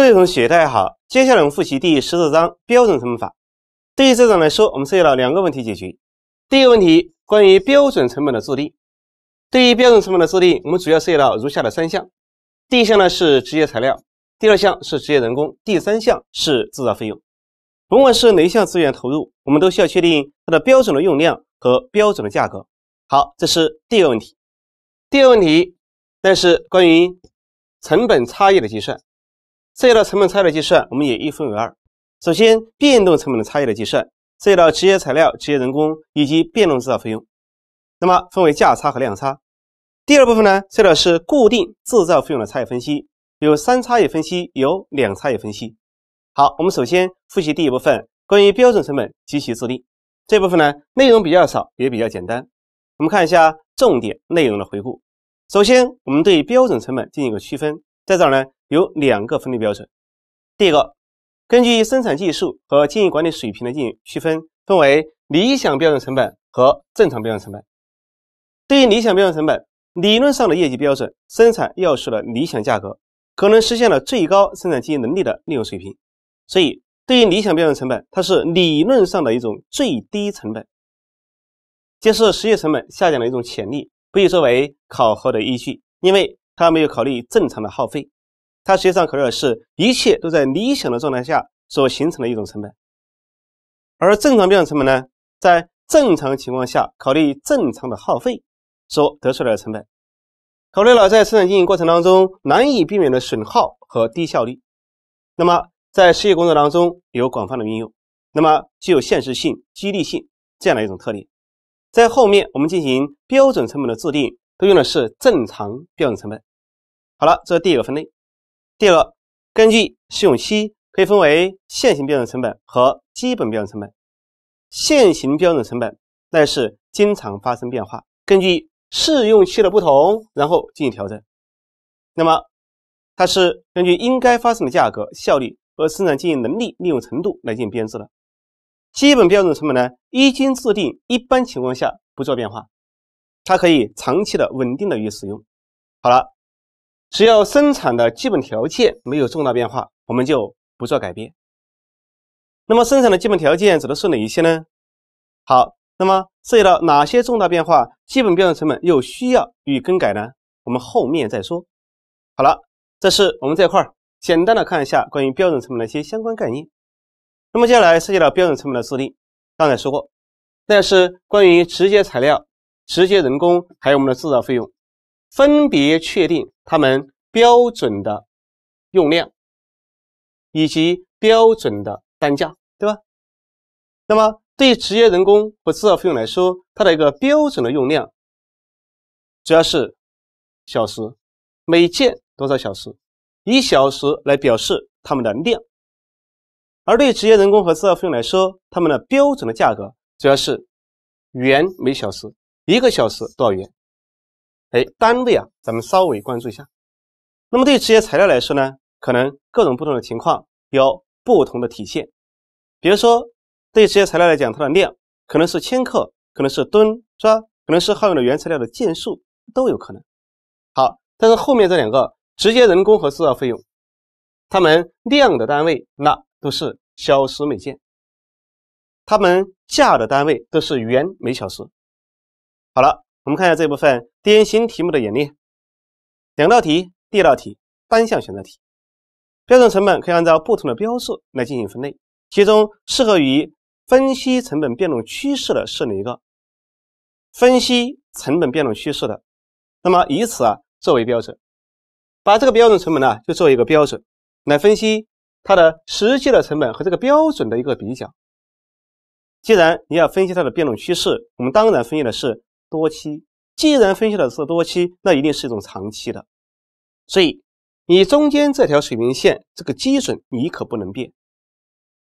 各位同学，大家好。接下来我们复习第十四章标准成本法。对于这章来说，我们涉及到两个问题解决。第一个问题，关于标准成本的制定。对于标准成本的制定，我们主要涉及到如下的三项：第一项呢是直接材料，第二项是直接人工，第三项是制造费用。甭管是哪一项资源投入，我们都需要确定它的标准的用量和标准的价格。好，这是第一个问题。第二个问题，那是关于成本差异的计算。这一道成本差异的计算，我们也一分为二。首先，变动成本的差异的计算，涉及到直接材料、直接人工以及变动制造费用，那么分为价差和量差。第二部分呢，涉及到是固定制造费用的差异分析，有三差异分析，有两差异分析。好，我们首先复习第一部分关于标准成本及其制定这部分呢，内容比较少，也比较简单。我们看一下重点内容的回顾。首先，我们对标准成本进行一个区分，在这儿呢。有两个分类标准，第一个根据生产技术和经营管理水平的进行区分，分为理想标准成本和正常标准成本。对于理想标准成本，理论上的业绩标准，生产要素的理想价格，可能实现了最高生产经营能力的利用水平，所以对于理想标准成本，它是理论上的一种最低成本，这是实际成本下降的一种潜力，可以作为考核的依据，因为它没有考虑正常的耗费。它实际上考虑的是一切都在理想的状态下所形成的一种成本，而正常标准成本呢，在正常情况下考虑正常的耗费所得出来的成本，考虑了在生产经营过程当中难以避免的损耗和低效率，那么在实际工作当中有广泛的运用，那么具有现实性、激励性这样的一种特点，在后面我们进行标准成本的制定都用的是正常标准成本。好了，这是第一个分类。第二，根据试用期可以分为现行标准成本和基本标准成本。现行标准成本那是经常发生变化，根据试用期的不同，然后进行调整。那么它是根据应该发生的价格、效率和生产经营能力利用程度来进行编制的。基本标准成本呢，一经制定，一般情况下不做变化，它可以长期的稳定的予以使用。好了。只要生产的基本条件没有重大变化，我们就不做改变。那么，生产的基本条件指的是哪一些呢？好，那么涉及到哪些重大变化，基本标准成本又需要与更改呢？我们后面再说。好了，这是我们这块儿简单的看一下关于标准成本的一些相关概念。那么接下来涉及到标准成本的制定，刚才说过，那是关于直接材料、直接人工还有我们的制造费用分别确定。他们标准的用量以及标准的单价，对吧？那么对职业人工和制造费用来说，它的一个标准的用量主要是小时、每件多少小时，以小时来表示它们的量。而对职业人工和制造费用来说，它们的标准的价格主要是元每小时，一个小时多少元？哎，单位啊，咱们稍微关注一下。那么对于这些材料来说呢，可能各种不同的情况有不同的体现。比如说，对于这些材料来讲，它的量可能是千克，可能是吨，是吧？可能是耗用的原材料的件数都有可能。好，但是后面这两个直接人工和制造费用，它们量的单位那都是小时每件，它们价的单位都是元每小时。好了。我们看一下这部分典型题目的演练，两道题。第一道题，单项选择题。标准成本可以按照不同的标示来进行分类，其中适合于分析成本变动趋势的是哪一个？分析成本变动趋势的，那么以此啊作为标准，把这个标准成本呢就作为一个标准来分析它的实际的成本和这个标准的一个比较。既然你要分析它的变动趋势，我们当然分析的是。多期，既然分析的是多期，那一定是一种长期的。所以你中间这条水平线，这个基准你可不能变。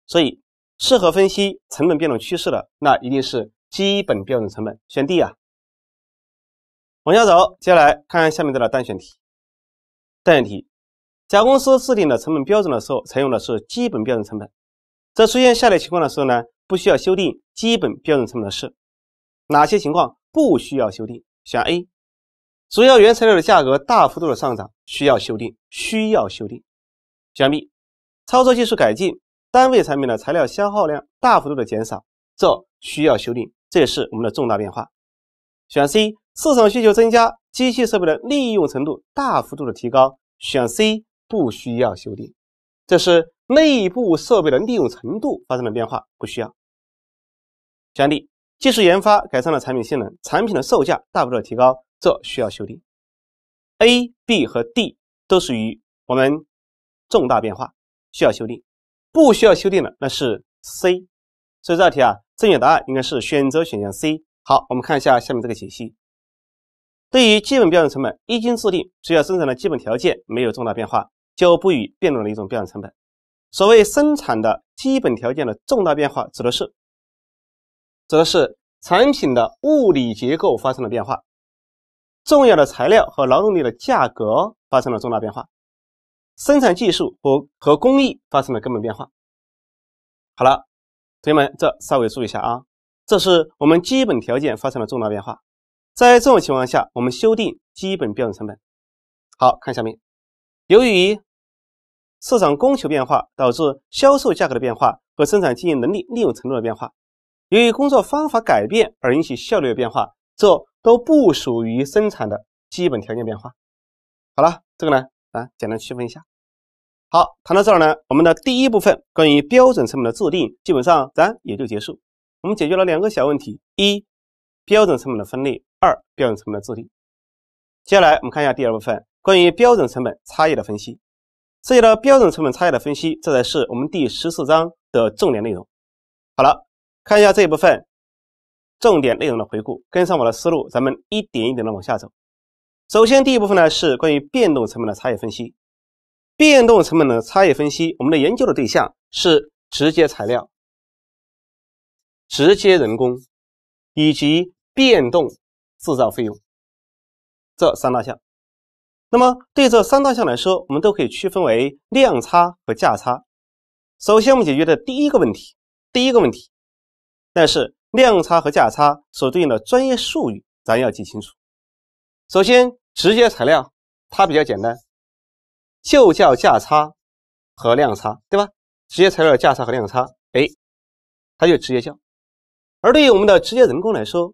所以适合分析成本变动趋势的，那一定是基本标准成本。选 D 啊。往下走，接下来看下面这道单选题。单选题：甲公司制定的成本标准的时候，采用的是基本标准成本。在出现下列情况的时候呢，不需要修订基本标准成本的是哪些情况？不需要修订，选 A。主要原材料的价格大幅度的上涨，需要修订，需要修订。选 B，操作技术改进，单位产品的材料消耗量大幅度的减少，这需要修订，这也是我们的重大变化。选 C，市场需求增加，机器设备的利用程度大幅度的提高，选 C 不需要修订，这是内部设备的利用程度发生了变化，不需要。选 D。技术研发改善了产品性能，产品的售价大幅度提高，这需要修订。A、B 和 D 都属于我们重大变化需要修订，不需要修订的那是 C。所以这道题啊，正确答案应该是选择选项 C。好，我们看一下下面这个解析。对于基本标准成本一经制定，只要生产的基本条件没有重大变化，就不予变动的一种标准成本。所谓生产的基本条件的重大变化，指的是。指的是产品的物理结构发生了变化，重要的材料和劳动力的价格发生了重大变化，生产技术和和工艺发生了根本变化。好了，同学们，这稍微注意一下啊，这是我们基本条件发生了重大变化。在这种情况下，我们修订基本标准成本。好，看下面，由于市场供求变化导致销售价格的变化和生产经营能力利用程度的变化。由于工作方法改变而引起效率的变化，这都不属于生产的基本条件变化。好了，这个呢，啊，简单区分一下。好，谈到这儿呢，我们的第一部分关于标准成本的制定，基本上咱也就结束。我们解决了两个小问题：一、标准成本的分类；二、标准成本的制定。接下来我们看一下第二部分关于标准成本差异的分析。涉及到标准成本差异的分析，这才是我们第十四章的重点内容。好了。看一下这一部分重点内容的回顾，跟上我的思路，咱们一点一点的往下走。首先，第一部分呢是关于变动成本的差异分析。变动成本的差异分析，我们的研究的对象是直接材料、直接人工以及变动制造费用这三大项。那么，对这三大项来说，我们都可以区分为量差和价差。首先，我们解决的第一个问题，第一个问题。但是量差和价差所对应的专业术语，咱要记清楚。首先，直接材料它比较简单，就叫价差和量差，对吧？直接材料的价差和量差，哎，它就直接叫。而对于我们的直接人工来说，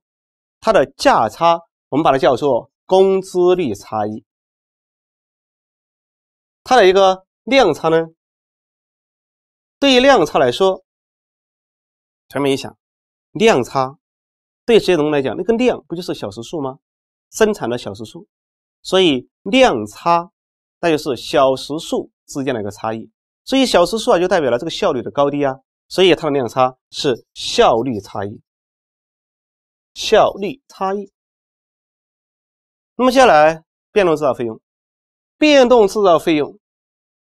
它的价差我们把它叫做工资率差异。它的一个量差呢，对于量差来说，什们一想。量差对谁来讲？那个量不就是小时数吗？生产的小时数，所以量差那就是小时数之间的一个差异。所以小时数啊，就代表了这个效率的高低啊。所以它的量差是效率差异，效率差异。那么接下来变动制造费用，变动制造费用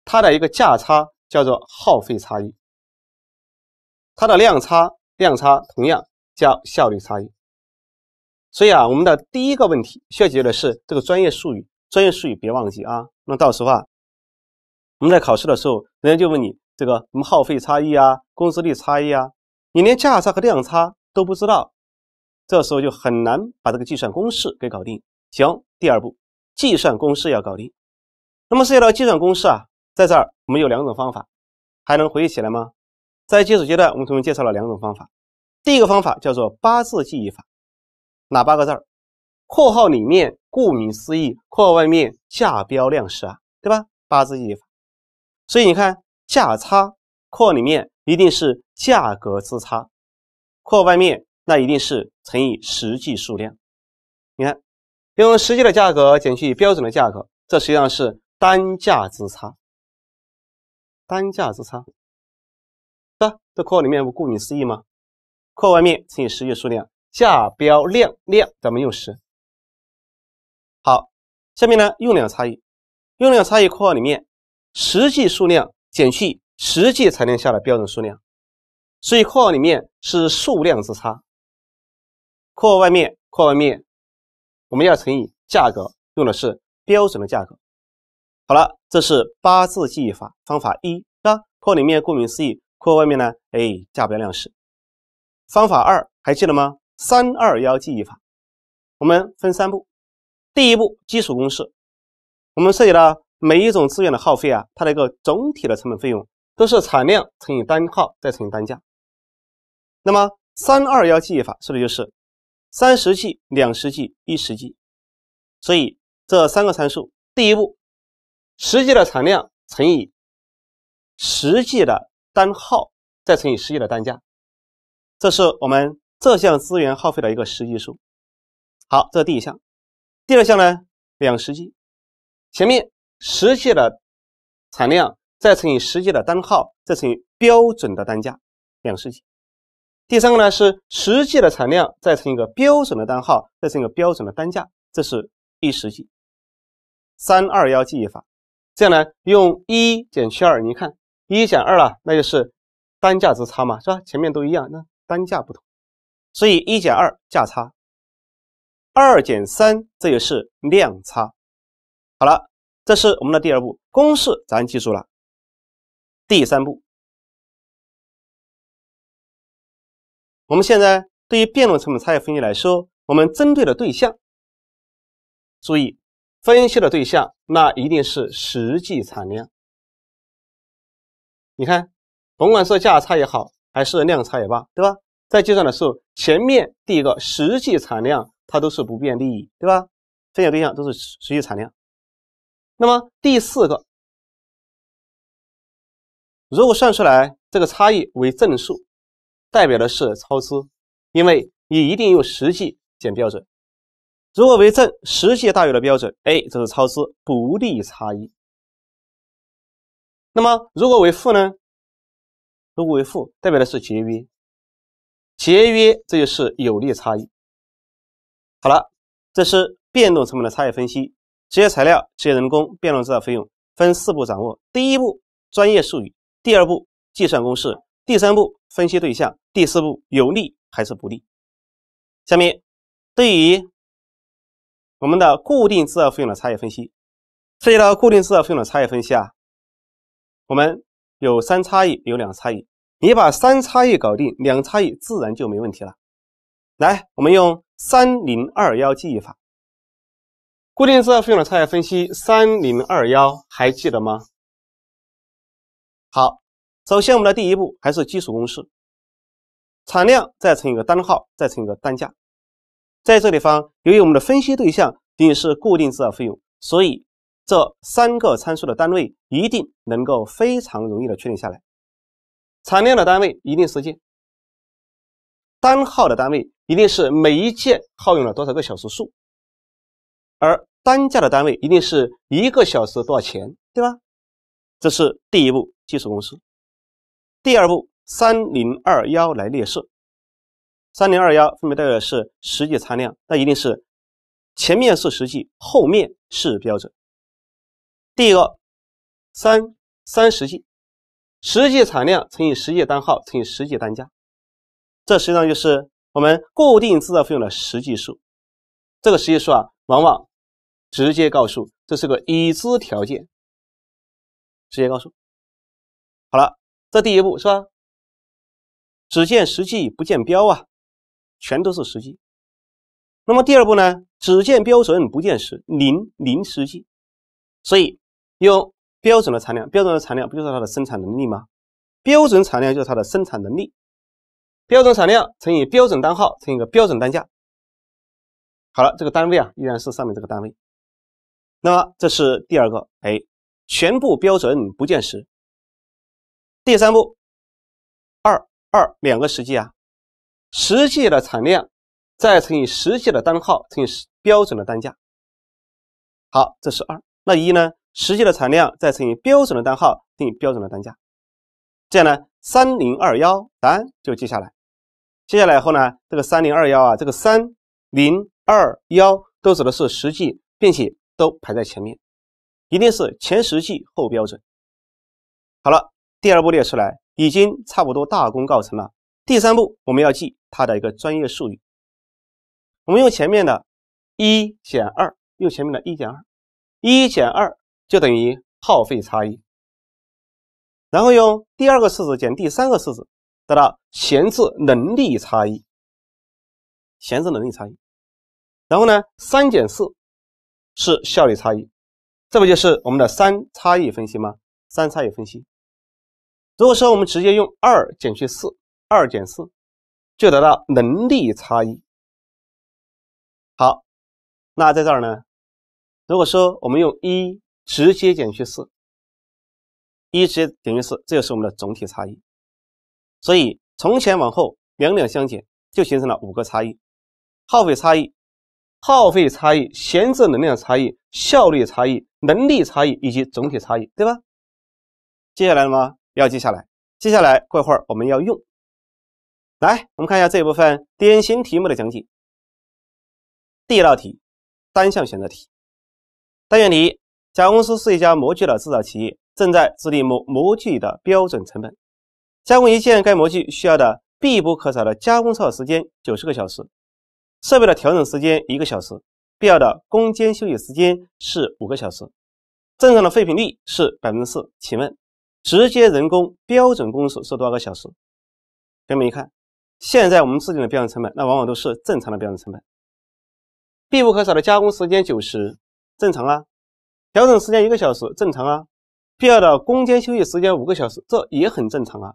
它的一个价差叫做耗费差异，它的量差。量差同样叫效率差异，所以啊，我们的第一个问题需要解决的是这个专业术语，专业术语别忘记啊。那到时候啊，我们在考试的时候，人家就问你这个什么耗费差异啊，工资率差异啊，你连价差和量差都不知道，这时候就很难把这个计算公式给搞定。行，第二步，计算公式要搞定。那么涉及到计算公式啊，在这儿我们有两种方法，还能回忆起来吗？在基础阶段，我们同学介绍了两种方法。第一个方法叫做八字记忆法，哪八个字儿？括号里面顾名思义，括号外面价标量是啊，对吧？八字记忆法。所以你看价差，括里面一定是价格之差，括号外面那一定是乘以实际数量。你看，用实际的价格减去标准的价格，这实际上是单价之差。单价之差。啊，这括号里面不顾名思义吗？括号外面乘以实际数量，下标量量咱们用十。好，下面呢用量差异，用量差异括号里面实际数量减去实际产量下的标准数量，所以括号里面是数量之差。括号外面，括号外面我们要乘以价格，用的是标准的价格。好了，这是八字记忆法方法一啊，括里面顾名思义。括号外面呢？哎，价标量式方法二还记得吗？三二幺记忆法，我们分三步。第一步，基础公式，我们涉及到每一种资源的耗费啊，它的一个总体的成本费用都是产量乘以单号再乘以单价。那么三二幺记忆法说的就是三十 G、两十 G、一十 G。所以这三个参数，第一步，实际的产量乘以实际的。单号再乘以实际的单价，这是我们这项资源耗费的一个实际数。好，这是第一项。第二项呢，两实际，前面实际的产量再乘以实际的单号，再乘以标准的单价，两实际。第三个呢是实际的产量再乘一个标准的单号，再乘一个标准的单价，这是一实际。三二幺记忆法，这样呢，用一减去二，你看。一减二了，那就是单价之差嘛，是吧？前面都一样，那单价不同，所以一减二价差，二减三这也是量差。好了，这是我们的第二步，公式咱记住了。第三步，我们现在对于变动成本差异分析来说，我们针对的对象，注意分析的对象那一定是实际产量。你看，甭管是价差也好，还是量差也罢，对吧？在计算的时候，前面第一个实际产量它都是不变利益，对吧？分解对象都是实际产量。那么第四个，如果算出来这个差异为正数，代表的是超支，因为你一定用实际减标准。如果为正，实际大于了标准，哎，这是超支不利差异。那么，如果为负呢？如果为负，代表的是节约，节约这就是有利差异。好了，这是变动成本的差异分析，职业材料、职业人工、变动制造费用分四步掌握：第一步，专业术语；第二步，计算公式；第三步，分析对象；第四步，有利还是不利。下面，对于我们的固定制造费用的差异分析，涉及到固定制造费用的差异分析啊。我们有三差异，有两差异。你把三差异搞定，两差异自然就没问题了。来，我们用“三零二幺”记忆法，固定制造费用的差异分析，“三零二幺”还记得吗？好，首先我们的第一步还是基础公式：产量再乘一个单号，再乘一个单价。在这地方，由于我们的分析对象义是固定制造费用，所以。这三个参数的单位一定能够非常容易的确定下来，产量的单位一定时间，单耗的单位一定是每一件耗用了多少个小时数，而单价的单位一定是一个小时多少钱，对吧？这是第一步，技术公式。第二步，三零二幺来列式，三零二幺分别代表的是实际产量，那一定是前面是实际，后面是标准。第一个，三三实际，实际产量乘以实际单号乘以实际单价，这实际上就是我们固定制造费用的实际数。这个实际数啊，往往直接告诉，这是个已知条件，直接告诉。好了，这第一步是吧？只见实际不见标啊，全都是实际。那么第二步呢？只见标准不见实，零零实际，所以。用标准的产量，标准的产量不就是它的生产能力吗？标准产量就是它的生产能力，标准产量乘以标准单号乘以一个标准单价。好了，这个单位啊依然是上面这个单位。那么这是第二个，哎，全部标准不见实。第三步，二二两个实际啊，实际的产量再乘以实际的单号乘以标准的单价。好，这是二，那一呢？实际的产量再乘以标准的单号，定标准的单价，这样呢，三零二幺案就记下来。接下来以后呢，这个三零二幺啊，这个三零二幺都指的是实际，并且都排在前面，一定是前实际后标准。好了，第二步列出来，已经差不多大功告成了。第三步，我们要记它的一个专业术语。我们用前面的一减二，用前面的一减二，一减二。就等于耗费差异，然后用第二个式子减第三个式子，得到闲置能力差异，闲置能力差异。然后呢，三减四是效率差异，这不就是我们的三差异分析吗？三差异分析。如果说我们直接用二减去四，二减四就得到能力差异。好，那在这儿呢，如果说我们用一。直接减去四，一直减去四，这就是我们的总体差异。所以从前往后两两相减，就形成了五个差异：耗费差异、耗费差异、闲置能量差异、效率差异、能力差异以及总体差异，对吧？接下来了吗？要接下来。接下来过会儿我们要用。来，我们看一下这一部分典型题目的讲解。第一道题，单项选择题，单选题。甲公司是一家模具的制造企业，正在制定模模具的标准成本。加工一件该模具需要的必不可少的加工操作时间九十个小时，设备的调整时间一个小时，必要的工间休息时间是五个小时，正常的废品率是百分之四。请问，直接人工标准工时是多少个小时？同学们，你看，现在我们制定的标准成本，那往往都是正常的标准成本。必不可少的加工时间九十，正常啊。调整时间一个小时正常啊，必要的工间休息时间五个小时这也很正常啊。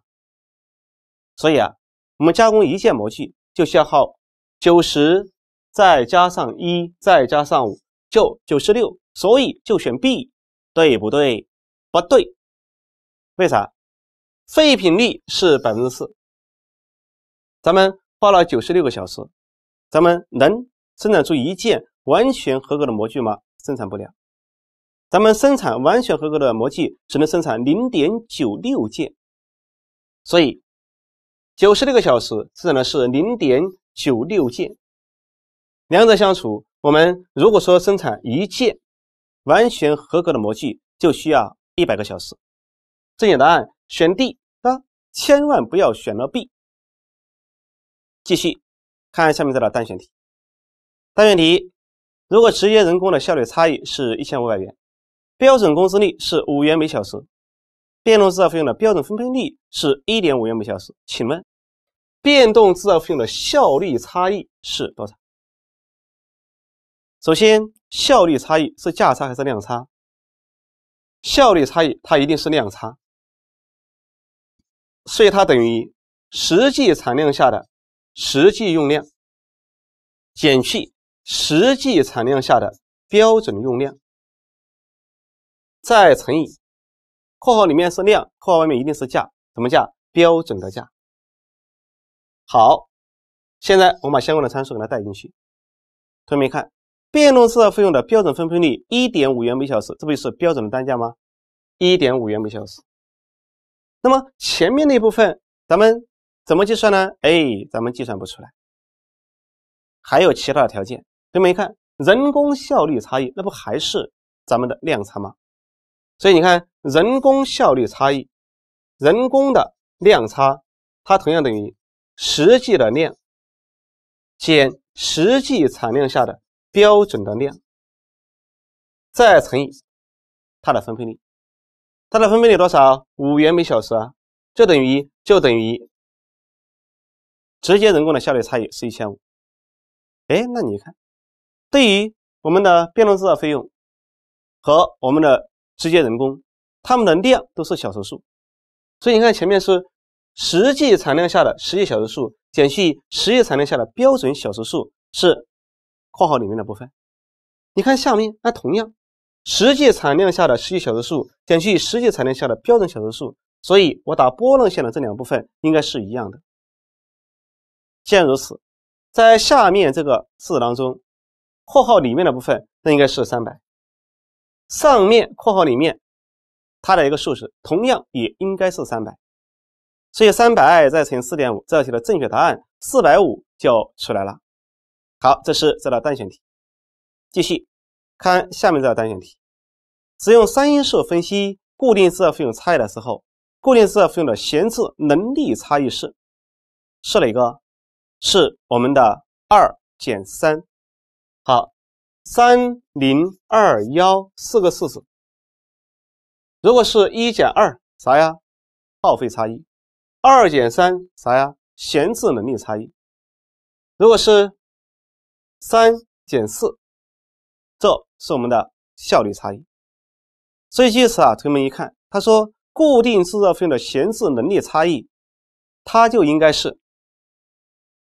所以啊，我们加工一件模具就消耗九十，再加上一，再加上五，就九十六。所以就选 B，对不对？不对，为啥？废品率是百分之四，咱们花了九十六个小时，咱们能生产出一件完全合格的模具吗？生产不了。咱们生产完全合格的模具只能生产零点九六件，所以九十六个小时生产的是零点九六件，两者相除，我们如果说生产一件完全合格的模具就需要一百个小时，正确答案选 D 啊，千万不要选了 B。继续看下面这道单选题，单选题：如果直接人工的效率差异是一千五百元。标准工资率是五元每小时，变动制造费用的标准分配率是一点五元每小时。请问，变动制造费用的效率差异是多少？首先，效率差异是价差还是量差？效率差异它一定是量差，所以它等于实际产量下的实际用量减去实际产量下的标准用量。再乘以括号里面是量，括号外面一定是价，什么价？标准的价。好，现在我们把相关的参数给它带进去。同学们看，变动制造费用的标准分配率一点五元每小时，这不就是标准的单价吗？一点五元每小时。那么前面那部分咱们怎么计算呢？哎，咱们计算不出来。还有其他的条件，同学们一看，人工效率差异，那不还是咱们的量差吗？所以你看，人工效率差异，人工的量差，它同样等于实际的量减实际产量下的标准的量，再乘以它的分配率。它的分配率多少？五元每小时，啊，就等于就等于直接人工的效率差异是1500。哎，那你看，对于我们的变动制造费用和我们的。直接人工，它们的量都是小时数，所以你看前面是实际产量下的实际小时数减去实际产量下的标准小时数，是括号里面的部分。你看下面，那同样实际产量下的实际小时数减去实际产量下的标准小时数，所以我打波浪线的这两部分应该是一样的。既然如此，在下面这个式子当中，括号里面的部分那应该是三百。上面括号里面，它的一个数值同样也应该是三百，所以三百再乘四点五，这道题的正确答案四百五就出来了。好，这是这道单选题。继续看下面这道单选题，使用三因素分析固定制造费用差异的时候，固定制造费用的闲置能力差异是是哪个？是我们的二减三。好。三零二幺四个式子。如果是一减二啥呀？耗费差异。二减三啥呀？闲置能力差异。如果是三减四，这是我们的效率差异。所以借此啊，同学们一看，他说固定制造费用的闲置能力差异，它就应该是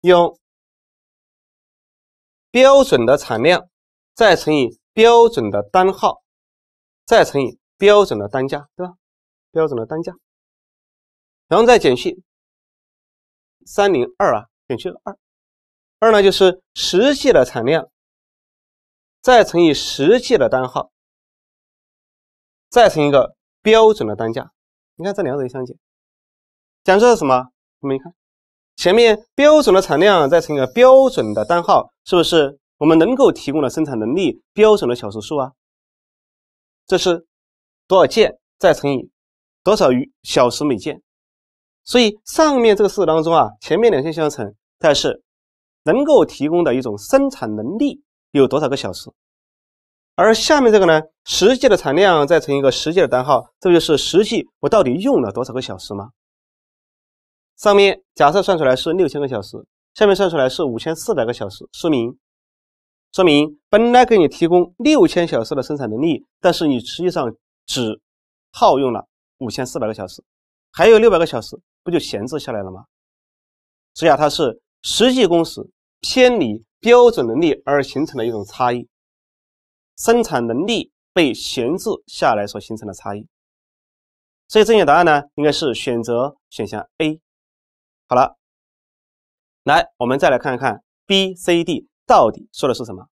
用标准的产量。再乘以标准的单号，再乘以标准的单价，对吧？标准的单价，然后再减去三零二啊，减去了二，二呢就是实际的产量，再乘以实际的单号，再乘一个标准的单价，你看这两者一相减，讲这是什么？我们看前面标准的产量再乘一个标准的单号，是不是？我们能够提供的生产能力标准的小时数啊，这是多少件再乘以多少小时每件，所以上面这个式子当中啊，前面两项相乘，但是能够提供的一种生产能力有多少个小时？而下面这个呢，实际的产量再乘一个实际的单号，这就是实际我到底用了多少个小时吗？上面假设算出来是六千个小时，下面算出来是五千四百个小时，说明。说明本来给你提供六千小时的生产能力，但是你实际上只耗用了五千四百个小时，还有六百个小时不就闲置下来了吗？以啊，它是实际工时偏离标准能力而形成的一种差异，生产能力被闲置下来所形成的差异。所以正确答案呢，应该是选择选项 A。好了，来，我们再来看一看 B、C、D。到底说的是什么？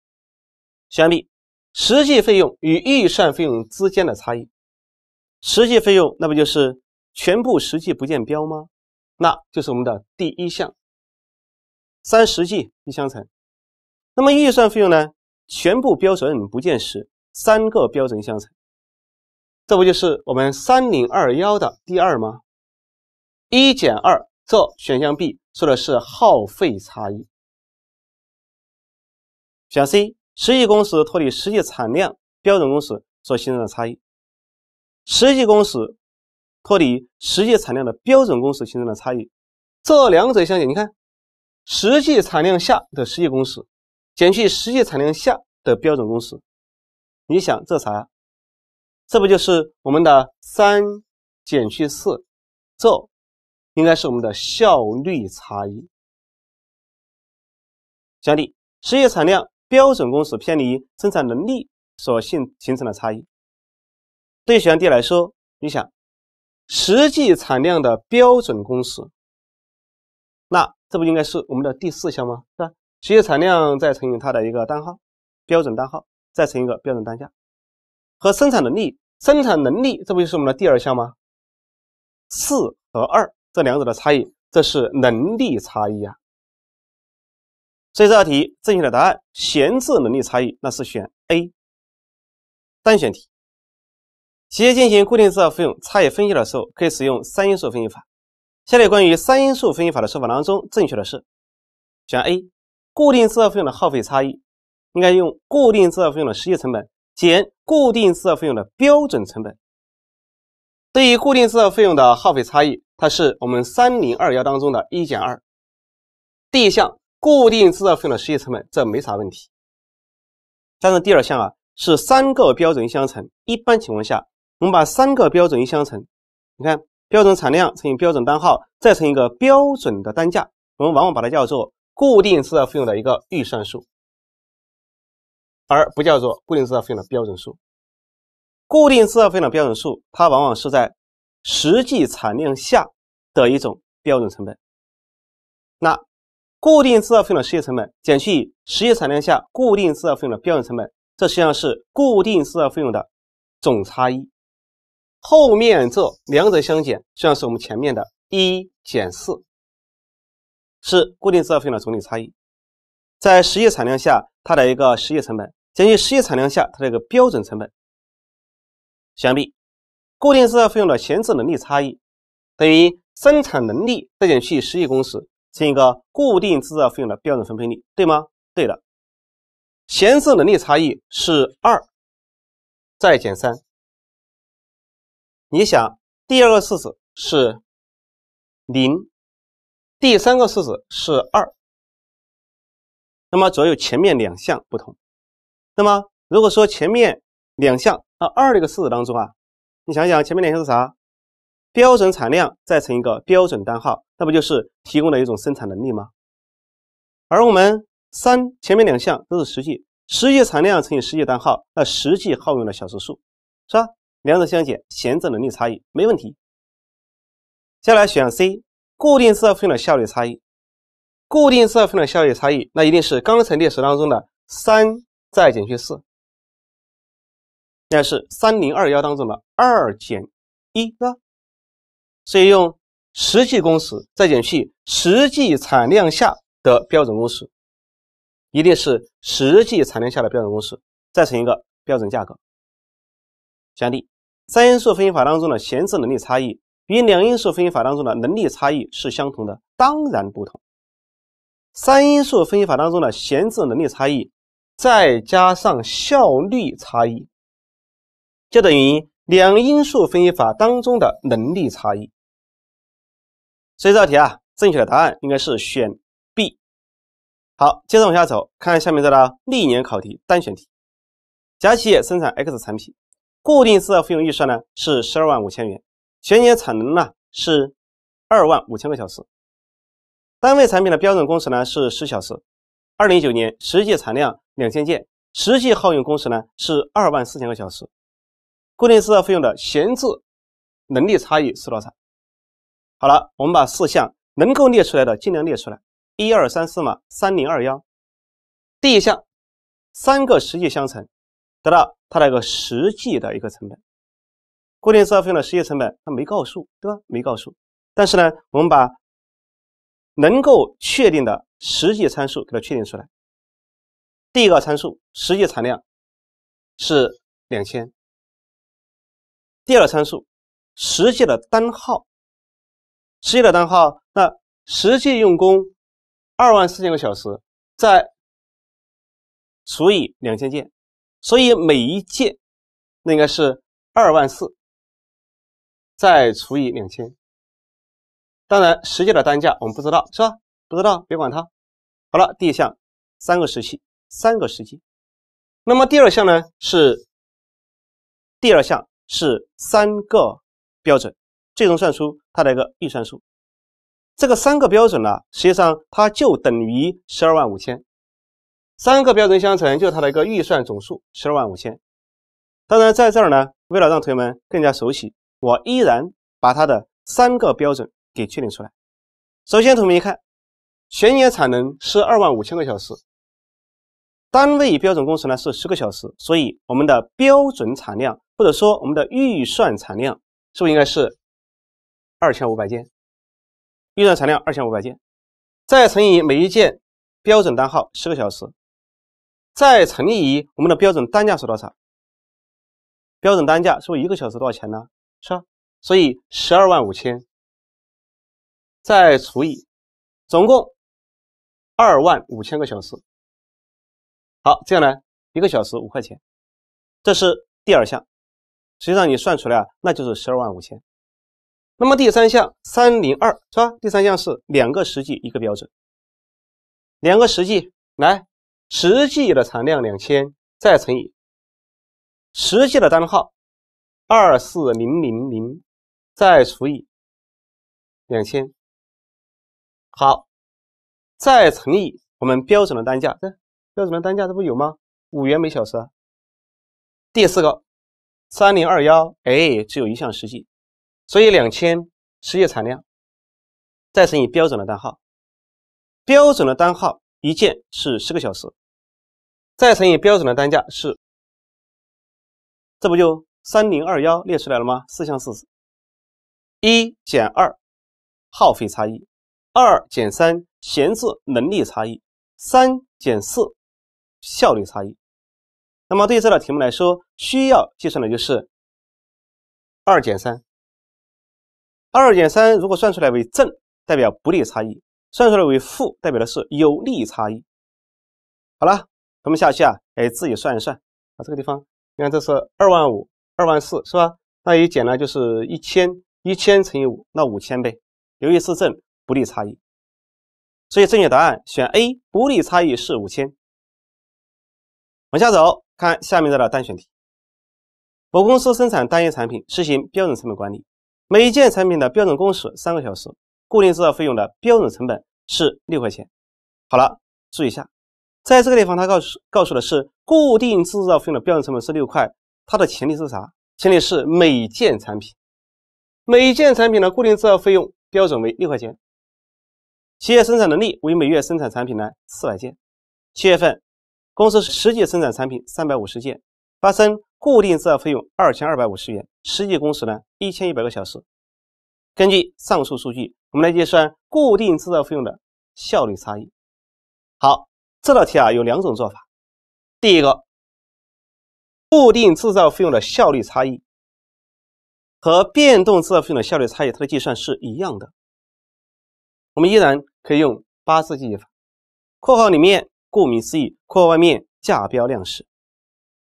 选项 B，实际费用与预算费用之间的差异。实际费用那不就是全部实际不见标吗？那就是我们的第一项，三实际一相乘。那么预算费用呢？全部标准不见实，三个标准相乘，这不就是我们三零二幺的第二吗？一减二，这选项 B 说的是耗费差异。选 C 实际公时脱离实际产量标准公时所形成的差异，实际公时脱离实际产量的标准公时形成的差异，这两者相减，你看实际产量下的实际公时减去实际产量下的标准公时，你想这啥？这不就是我们的三减去四？这应该是我们的效率差异。想 D 实际产量。标准工时偏离生产能力所形形成的差异，对选项 D 来说，你想实际产量的标准工时，那这不应该是我们的第四项吗？是吧？实际产量再乘以它的一个单号，标准单号再乘一个标准单价，和生产能力生产能力，这不就是我们的第二项吗？四和二这两者的差异，这是能力差异啊。所以这道题正确的答案，闲置能力差异那是选 A，单选题。企业进行固定制造费用差异分析的时候，可以使用三因素分析法。下列关于三因素分析法的说法当中，正确的是选 A，固定制造费用的耗费差异应该用固定制造费用的实际成本减固定制造费用的标准成本。对于固定制造费用的耗费差异，它是我们三零二幺当中的一减二，第一项。固定制造费用的实际成本，这没啥问题。但是第二项啊，是三个标准相乘。一般情况下，我们把三个标准相乘，你看标准产量乘以标准单号，再乘一个标准的单价，我们往往把它叫做固定制造费用的一个预算数，而不叫做固定制造费用的标准数。固定制造费用的标准数，它往往是在实际产量下的一种标准成本。那固定制造费用的实际成本减去实际产量下固定制造费用的标准成本，这实际上是固定制造费用的总差异。后面这两者相减，实际上是我们前面的一减四，是固定制造费用的总体差异。在实际产量下，它的一个实际成本减去实际产量下它的一个标准成本，相比固定制造费用的闲置能力差异，等于生产能力再减去实际工时。是一个固定制造费用的标准分配率，对吗？对的。闲置能力差异是二，再减三。你想，第二个式子是零，第三个式子是二。那么左右有前面两项不同。那么如果说前面两项啊二这个式子当中啊，你想想前面两项是啥？标准产量再乘一个标准单号，那不就是提供的一种生产能力吗？而我们三前面两项都是实际实际产量乘以实际单号，那实际耗用的小时数是吧？两者相减，闲置能力差异没问题。接下来选 C，固定资料费用的效率差异。固定资料费用的效率差异，那一定是刚才列式当中的三再减去四，该是三零二幺当中的二减一，是吧？所以用实际工时再减去实际产量下的标准工时，一定是实际产量下的标准工时，再乘一个标准价格，降 d 三因素分析法当中的闲置能力差异与两因素分析法当中的能力差异是相同的，当然不同。三因素分析法当中的闲置能力差异再加上效率差异，就等于两因素分析法当中的能力差异。所以这道题啊，正确的答案应该是选 B。好，接着往下走，看下面这道历年考题单选题。甲企业生产 X 产品，固定制造费用预算呢是十二万五千元，全年产能呢是二万五千个小时，单位产品的标准工时呢是十小时。二零一九年实际产量两千件，实际耗用工时呢是二万四千个小时，固定制造费用的闲置能力差异是多少？好了，我们把四项能够列出来的尽量列出来，一二三四嘛，三零二幺。第一项，三个实际相乘，得到它的一个实际的一个成本。固定制造费用的实际成本他没告诉，对吧？没告诉。但是呢，我们把能够确定的实际参数给它确定出来。第一个参数，实际产量是两千。第二参数，实际的单号实际的单号，那实际用工二万四千个小时，再除以两千件，所以每一件那应该是二万四，再除以两千。当然，实际的单价我们不知道，是吧？不知道，别管它。好了，第一项三个时期，三个时期。那么第二项呢？是第二项是三个标准。最终算出它的一个预算数，这个三个标准呢，实际上它就等于十二万五千，三个标准相乘就是它的一个预算总数十二万五千。当然，在这儿呢，为了让同学们更加熟悉，我依然把它的三个标准给确定出来。首先，同学们一看，全年产能是二万五千个小时，单位标准工时呢是十个小时，所以我们的标准产量或者说我们的预算产量是不是应该是？二千五百件，预算产量二千五百件，再乘以每一件标准单号十个小时，再乘以我们的标准单价是多少？标准单价是不是一个小时多少钱呢？是吧？所以十二万五千，再除以总共二万五千个小时，好，这样呢，一个小时五块钱，这是第二项，实际上你算出来啊，那就是十二万五千。那么第三项三零二是吧？第三项是两个实际一个标准，两个实际来，实际的产量两千，再乘以实际的单号二四零零零，再除以两千，好，再乘以我们标准的单价，这标准的单价这不有吗？五元每小时。第四个三零二幺，哎，只有一项实际。所以两千实际产量，再乘以标准的单号，标准的单号一件是十个小时，再乘以标准的单价是，这不就三零二幺列出来了吗？四项式子。一减二耗费差异，二减三闲置能力差异，三减四效率差异。那么对于这道题目来说，需要计算的就是二减三。二减三，如果算出来为正，代表不利差异；算出来为负，代表的是有利差异。好了，我们下期啊，哎，自己算一算啊，这个地方，你看这是二万五，二万四是吧？那一减呢，就是一千，一千乘以五，那五千呗。由于是正，不利差异，所以正确答案选 A，不利差异是五千。往下走，看下面这道单选题：某公司生产单一产品，实行标准成本管理。每一件产品的标准工时三个小时，固定制造费用的标准成本是六块钱。好了，注意一下，在这个地方他告诉告诉的是固定制造费用的标准成本是六块，它的前提是啥？前提是每件产品，每件产品的固定制造费用标准为六块钱。企业生产能力为每月生产产品呢四百件。七月份，公司实际生产产品三百五十件，发生固定制造费用二千二百五十元，实际工时呢一千一百个小时。根据上述数据，我们来计算固定制造费用的效率差异。好，这道题啊有两种做法。第一个，固定制造费用的效率差异和变动制造费用的效率差异，它的计算是一样的。我们依然可以用八字记法。括号里面，顾名思义，括号外面价标量式。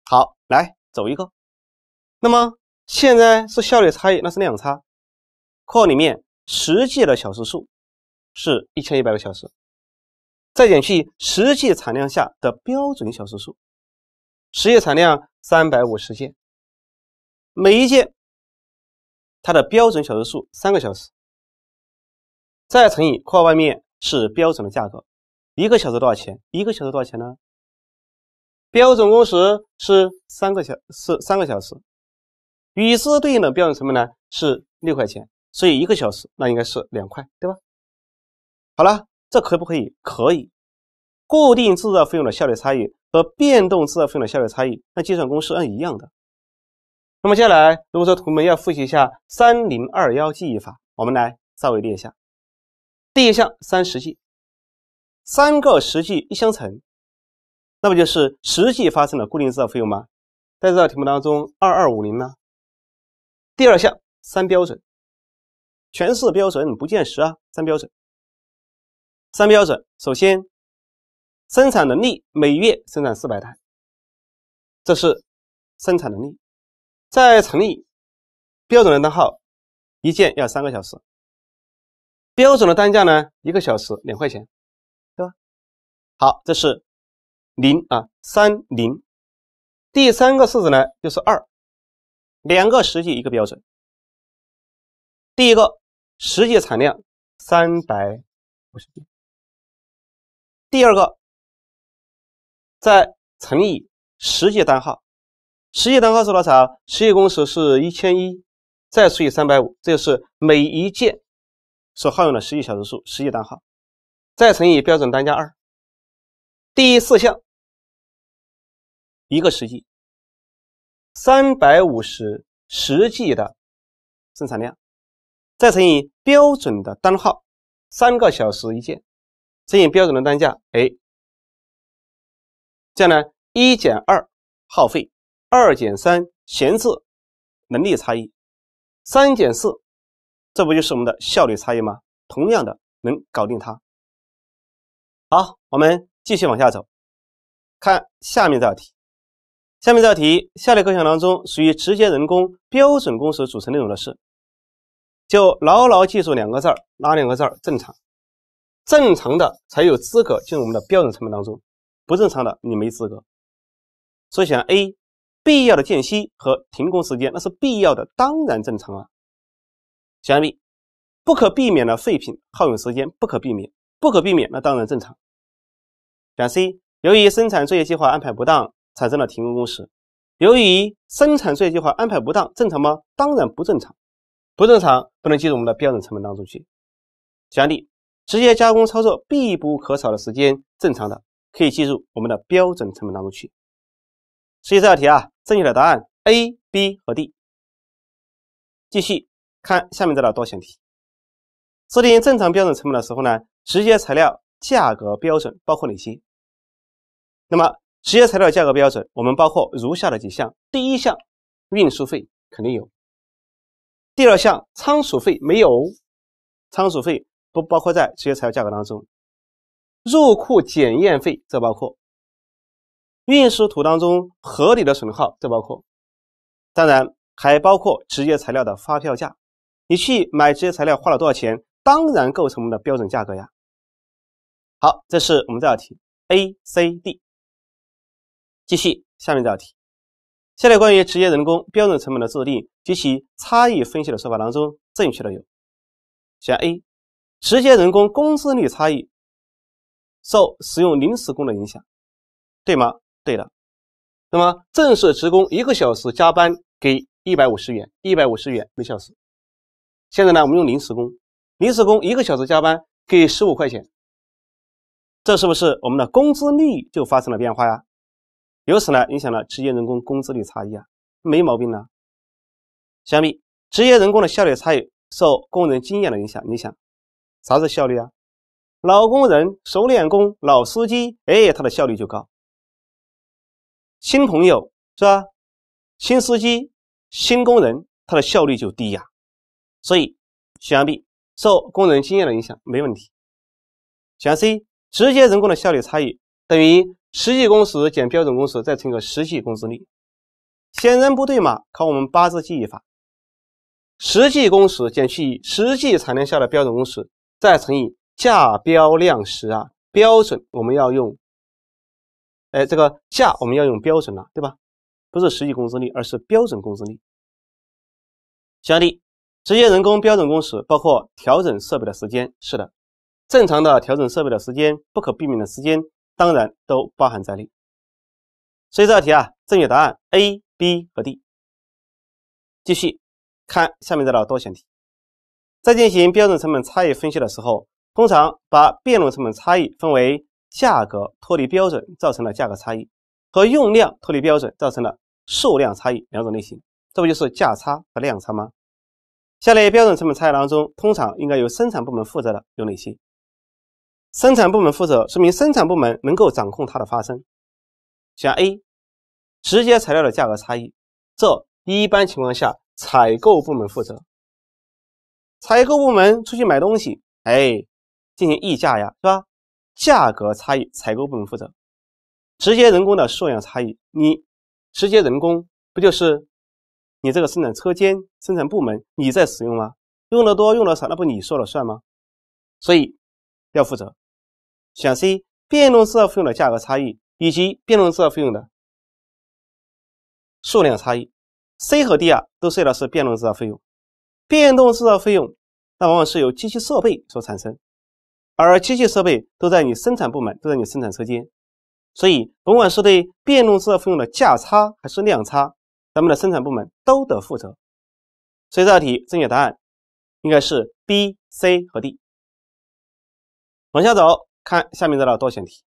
好，来。走一个，那么现在是效率差异，那是量差。括号里面实际的小时数是一千一百个小时，再减去实际产量下的标准小时数。实际产量三百五十件，每一件它的标准小时数三个小时，再乘以括号外面是标准的价格，一个小时多少钱？一个小时多少钱呢？标准工时是三个小是三个小时，与之对应的标准成本呢是六块钱，所以一个小时那应该是两块，对吧？好了，这可不可以？可以。固定制造费用的效率差异和变动制造费用的效率差异，那计算公式是一样的。那么接下来，如果说同学们要复习一下三零二幺记忆法，我们来稍微列一下。第一项三实际，三个实际一相乘。那么就是实际发生的固定制造费用吗？在这道题目当中，二二五零呢？第二项三标准，全市标准，不见实啊。三标准，三标准。首先，生产能力每月生产四百台，这是生产能力。再乘以标准的单号，一件要三个小时。标准的单价呢，一个小时两块钱，对吧？好，这是。零啊，三零。第三个式子呢，就是二，两个实际一个标准。第一个实际产量三百五十吨，第二个再乘以实际单号，实际单号是多少？实际工时是一千一，再除以三百五，这是每一件所耗用的实际小时数，实际单号，再乘以标准单价二，第四项。一个实际三百五十实际的生产量，再乘以标准的单号，三个小时一件，乘以标准的单价，哎，这样呢一减二耗费，二减三闲置能力差异，三减四，这不就是我们的效率差异吗？同样的能搞定它。好，我们继续往下走，看下面这道题。下面这道题，下列各项当中属于直接人工标准工时组成内容的是？就牢牢记住两个字儿，哪两个字儿正常？正常的才有资格进入我们的标准成本当中，不正常的你没资格。所以选 A，必要的间隙和停工时间，那是必要的，当然正常了。选 B，不可避免的废品耗用时间不可避免，不可避免那当然正常。选 C，由于生产作业计划安排不当。产生了停工工时，由于生产作业计划安排不当，正常吗？当然不正常，不正常不能计入我们的标准成本当中去。举例，直接加工操作必不可少的时间，正常的可以计入我们的标准成本当中去。所以这道题啊，正确的答案 A、B 和 D。继续看下面这道多选题，制定正常标准成本的时候呢，直接材料价格标准包括哪些？那么？直接材料价格标准，我们包括如下的几项：第一项，运输费肯定有；第二项，仓储费没有，仓储费不包括在直接材料价格当中；入库检验费这包括；运输途当中合理的损耗这包括；当然还包括直接材料的发票价，你去买直接材料花了多少钱，当然构成我们的标准价格呀。好，这是我们这道题，A、C、D。继续下面这道题。下列关于直接人工标准成本的制定及其差异分析的说法当中，正确的有：选 A，直接人工工资率差异受使用临时工的影响，对吗？对的。那么正式职工一个小时加班给一百五十元，一百五十元每小时。现在呢，我们用临时工，临时工一个小时加班给十五块钱。这是不是我们的工资率就发生了变化呀？由此呢，影响了职业人工工资率差异啊，没毛病呢。相比职业人工的效率差异，受工人经验的影响，你想啥是效率啊？老工人、熟练工、老司机，哎，他的效率就高；新朋友是吧？新司机、新工人，他的效率就低呀。所以相 B，受工人经验的影响，没问题。选项 C，职业人工的效率差异等于。实际工时减标准工时再乘以实际工资率，显然不对嘛？考我们八字记忆法，实际工时减去实际产量下的标准工时，再乘以价标量时啊，标准我们要用，哎，这个价我们要用标准了，对吧？不是实际工资率，而是标准工资率。选项职业人工标准工时包括调整设备的时间，是的，正常的调整设备的时间不可避免的时间。当然都包含在内，所以这道题啊，正确答案 A、B 和 D。继续看下面这道多选题，在进行标准成本差异分析的时候，通常把变动成本差异分为价格脱离标准造成的价格差异和用量脱离标准造成的数量差异两种类型，这不就是价差和量差吗？下列标准成本差异当中，通常应该由生产部门负责的有哪些？生产部门负责，说明生产部门能够掌控它的发生。选 A，直接材料的价格差异，这一般情况下采购部门负责。采购部门出去买东西，哎，进行议价呀，是吧？价格差异，采购部门负责。直接人工的数量差异，你直接人工不就是你这个生产车间、生产部门你在使用吗？用的多，用的少，那不你说了算吗？所以要负责。选 C，变动制造费用的价格差异以及变动制造费用的数量差异，C 和 D 啊都涉及的是变动制造费用。变动制造费用那往往是由机器设备所产生，而机器设备都在你生产部门，都在你生产车间，所以不管是对变动制造费用的价差还是量差，咱们的生产部门都得负责。所以这道题正确答案应该是 B、C 和 D。往下走。看下面这道多选题。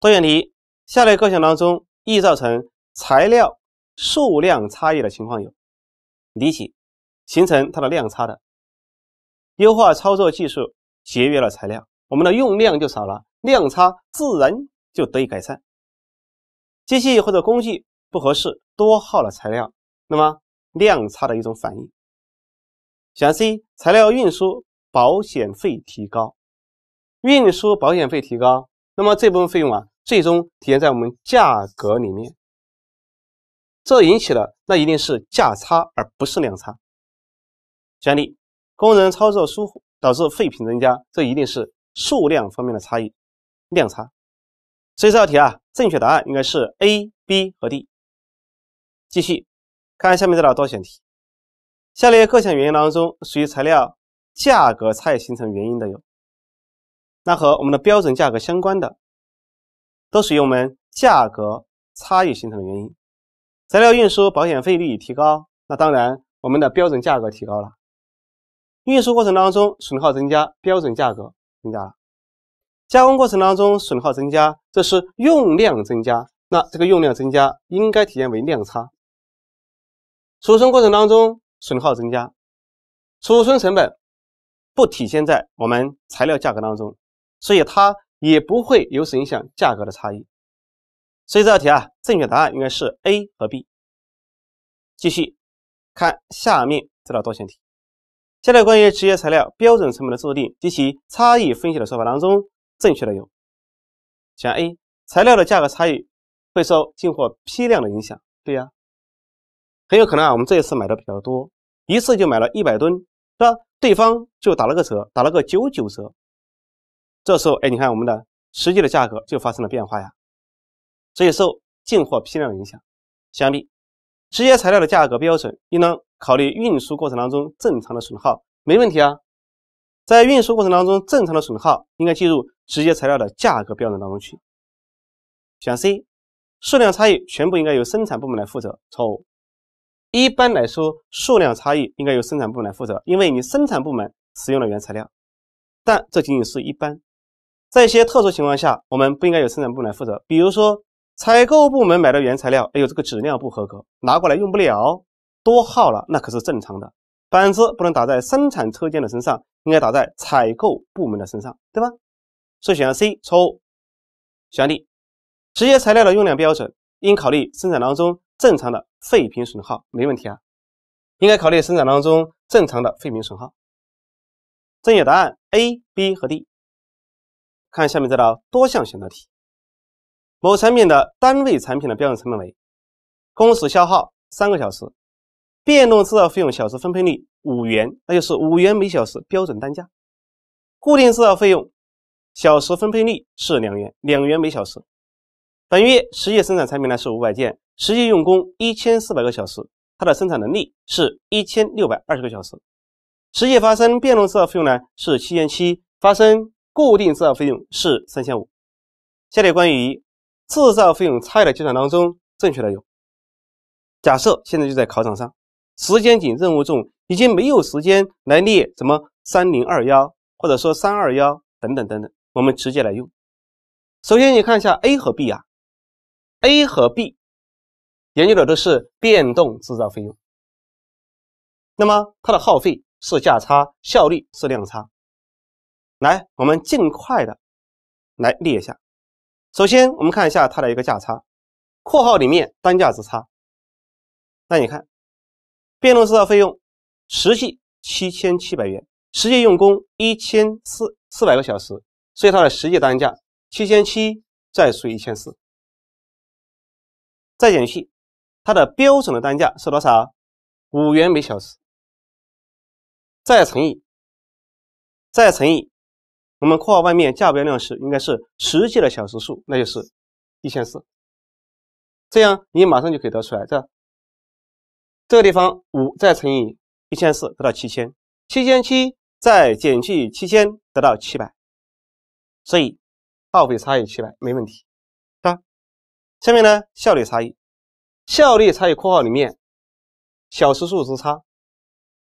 多选题：下列各项当中易造成材料数量差异的情况有？理解形成它的量差的。优化操作技术，节约了材料，我们的用量就少了，量差自然就得以改善。机器或者工具不合适，多耗了材料，那么量差的一种反应。选 C：材料运输保险费提高。运输保险费提高，那么这部分费用啊，最终体现在我们价格里面。这引起的那一定是价差，而不是量差。举例：工人操作疏忽导致废品增加，这一定是数量方面的差异，量差。所以这道题啊，正确答案应该是 A、B 和 D。继续看下面这道多选题：下列各项原因当中，属于材料价格差异形成原因的有？那和我们的标准价格相关的，都属于我们价格差异形成的原因。材料运输保险费率提高，那当然我们的标准价格提高了。运输过程当中损耗增加，标准价格增加了。加工过程当中损耗增加，这是用量增加。那这个用量增加应该体现为量差。储存过程当中损耗增加，储存成本不体现在我们材料价格当中。所以它也不会由此影响价格的差异，所以这道题啊，正确答案应该是 A 和 B。继续看下面这道多选题：下列关于直接材料标准成本的制定及其差异分析的说法当中，正确的有？选 A，材料的价格差异会受进货批量的影响。对呀，很有可能啊，我们这一次买的比较多，一次就买了一百吨，是吧？对方就打了个折，打了个九九折。这时候，哎，你看我们的实际的价格就发生了变化呀，所以受进货批量的影响。相比，直接材料的价格标准应当考虑运输过程当中正常的损耗，没问题啊。在运输过程当中正常的损耗应该计入直接材料的价格标准当中去。选 C，数量差异全部应该由生产部门来负责，错误。一般来说，数量差异应该由生产部门来负责，因为你生产部门使用了原材料，但这仅仅是一般。在一些特殊情况下，我们不应该由生产部门来负责。比如说，采购部门买的原材料，哎呦，这个质量不合格，拿过来用不了，多耗了，那可是正常的。板子不能打在生产车间的身上，应该打在采购部门的身上，对吧？所以选项 C 错，选项 D。直接材料的用量标准应考虑生产当中正常的废品损耗，没问题啊。应该考虑生产当中正常的废品损耗。正确答案 A、B 和 D。看下面这道多项选择题。某产品的单位产品的标准成本为：工时消耗三个小时，变动制造费用小时分配率五元，那就是五元每小时标准单价；固定制造费用小时分配率是两元，两元每小时。本月实际生产产品呢是五百件，实际用工一千四百个小时，它的生产能力是一千六百二十个小时。实际发生变动制造费用呢是七千七，发生。固定制造费用是三千五。下列关于制造费用差异的计算当中，正确的有。假设现在就在考场上，时间紧任务重，已经没有时间来列什么三零二幺，或者说三二幺等等等等，我们直接来用。首先你看一下 A 和 B 啊，A 和 B 研究的都是变动制造费用，那么它的耗费是价差，效率是量差。来，我们尽快的来列一下。首先，我们看一下它的一个价差，括号里面单价之差。那你看，变动制造费用实际七千七百元，实际用工一千四四百个小时，所以它的实际单价七千七再除以一千四，再减去它的标准的单价是多少？五元每小时，再乘以，再乘以。我们括号外面价变量时，应该是实际的小时数，那就是一千四。这样你马上就可以得出来，这这个地方五再乘以一千四，得到七千，七千七再减去七千，得到七百。所以耗费差异七百没问题，是吧？下面呢，效率差异，效率差异括号里面小时数之差，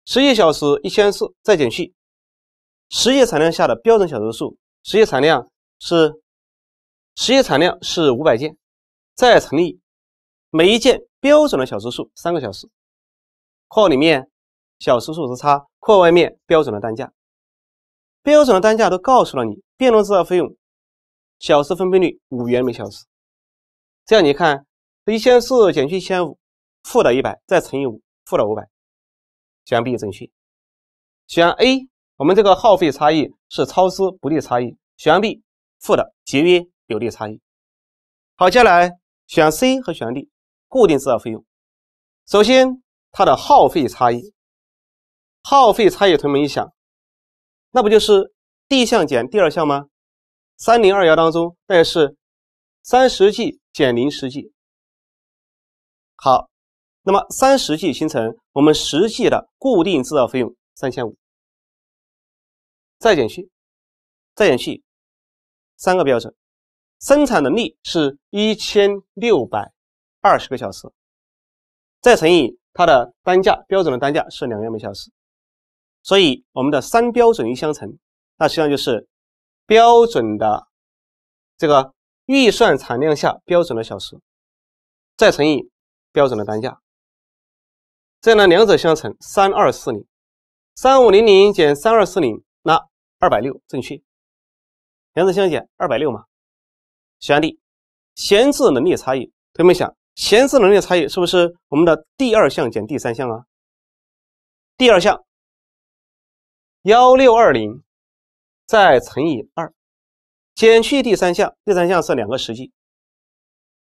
实际小时一千四，再减去。实际产量下的标准小时数，实际产量是，实际产量是五百件，再乘以每一件标准的小时数三个小时，括号里面小时数之差，括外面标准的单价，标准的单价都告诉了你，变动制造费用小时分配率五元每小时，这样你看一千四减去一千五，负的一百，再乘以五，负的五百，选 B 正确，选 A。我们这个耗费差异是超支不利差异，选 B，负的节约有利差异。好，接下来选 C 和选 D，固定制造费用。首先，它的耗费差异，耗费差异，同学们一想，那不就是第一项减第二项吗？三零二幺当中，那是三十 G 减零十 G。好，那么三十 G 形成我们实际的固定制造费用三千五。再减去，再减去三个标准，生产能力是一千六百二十个小时，再乘以它的单价，标准的单价是两元每小时，所以我们的三标准一相乘，那实际上就是标准的这个预算产量下标准的小时，再乘以标准的单价，这样呢两者相乘，三二四零，三五零零减三二四零。二百六正确，两者相减二百六嘛。选 d 例，闲置能力差异，同学们想，闲置能力差异是不是我们的第二项减第三项啊？第二项幺六二零再乘以二，减去第三项，第三项是两个实际，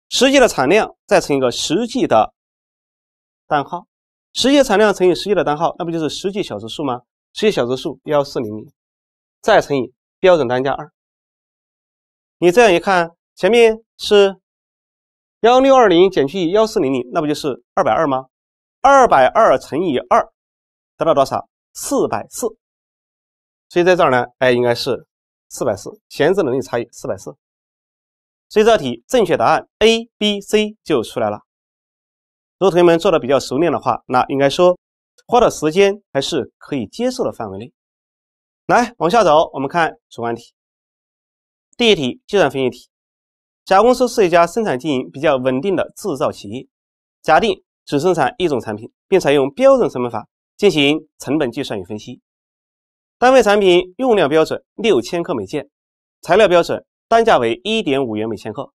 实际的产量再乘一个实际的单号，实际产量乘以实际的单号，那不就是实际小时数吗？实际小时数幺四零零。再乘以标准单价二，你这样一看，前面是幺六二零减去幺四零零，那不就是二百二吗？二百二乘以二，得到多少？四百四。所以在这儿呢，哎，应该是四百四，闲置能力差异四百四。所以这道题正确答案 A、B、C 就出来了。如果同学们做的比较熟练的话，那应该说花的时间还是可以接受的范围内。来，往下走，我们看主观题。第一题，计算分析题。甲公司是一家生产经营比较稳定的制造企业，假定只生产一种产品，并采用标准成本法进行成本计算与分析。单位产品用量标准六千克每件，材料标准单价为一点五元每千克。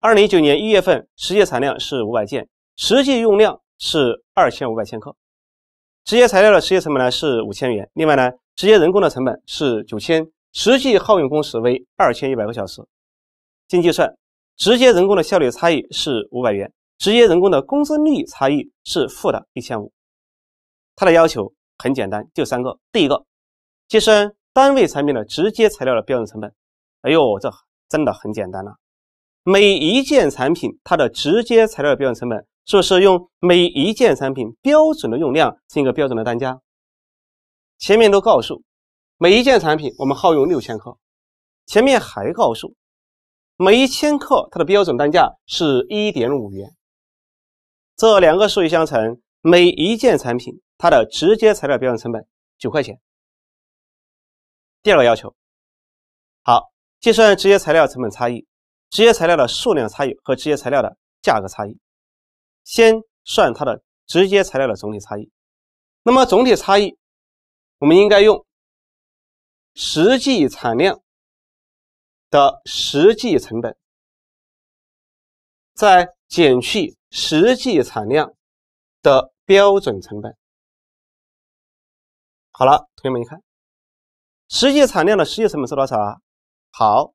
二零一九年一月份实际产量是五百件，实际用量是二千五百千克，直接材料的实际成本呢是五千元，另外呢。直接人工的成本是九千，实际耗用工时为二千一百个小时，经计算，直接人工的效率差异是五百元，直接人工的工资率差异是负的一千五。它的要求很简单，就三个：第一个，计算单位产品的直接材料的标准成本。哎呦，这真的很简单了。每一件产品它的直接材料的标准成本，是不是用每一件产品标准的用量乘一个标准的单价？前面都告诉每一件产品我们耗用六千克，前面还告诉每一千克它的标准单价是一点五元，这两个数据相乘，每一件产品它的直接材料标准成本九块钱。第二个要求，好，计算直接材料成本差异，直接材料的数量差异和直接材料的价格差异，先算它的直接材料的总体差异，那么总体差异。我们应该用实际产量的实际成本，再减去实际产量的标准成本。好了，同学们一看，实际产量的实际成本是多少啊？好，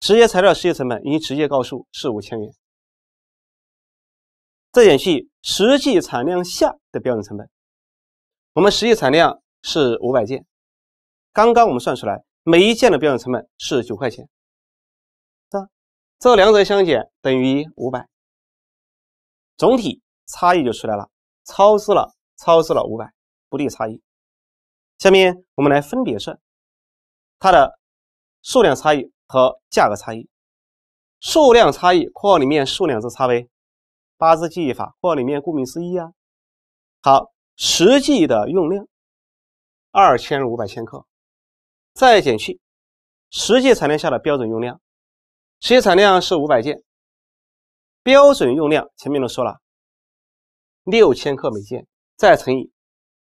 直接材料实际成本已经直接告诉是五千元，再减去实际产量下的标准成本。我们实际产量是五百件，刚刚我们算出来每一件的标准成本是九块钱，这这两者相减等于五百，总体差异就出来了，超支了，超支了五百，不利差异。下面我们来分别算它的数量差异和价格差异。数量差异括号里面数量之差呗，八字记忆法括号里面顾名思义啊，好。实际的用量二千五百千克，再减去实际产量下的标准用量，实际产量是五百件，标准用量前面都说了，六千克每件，再乘以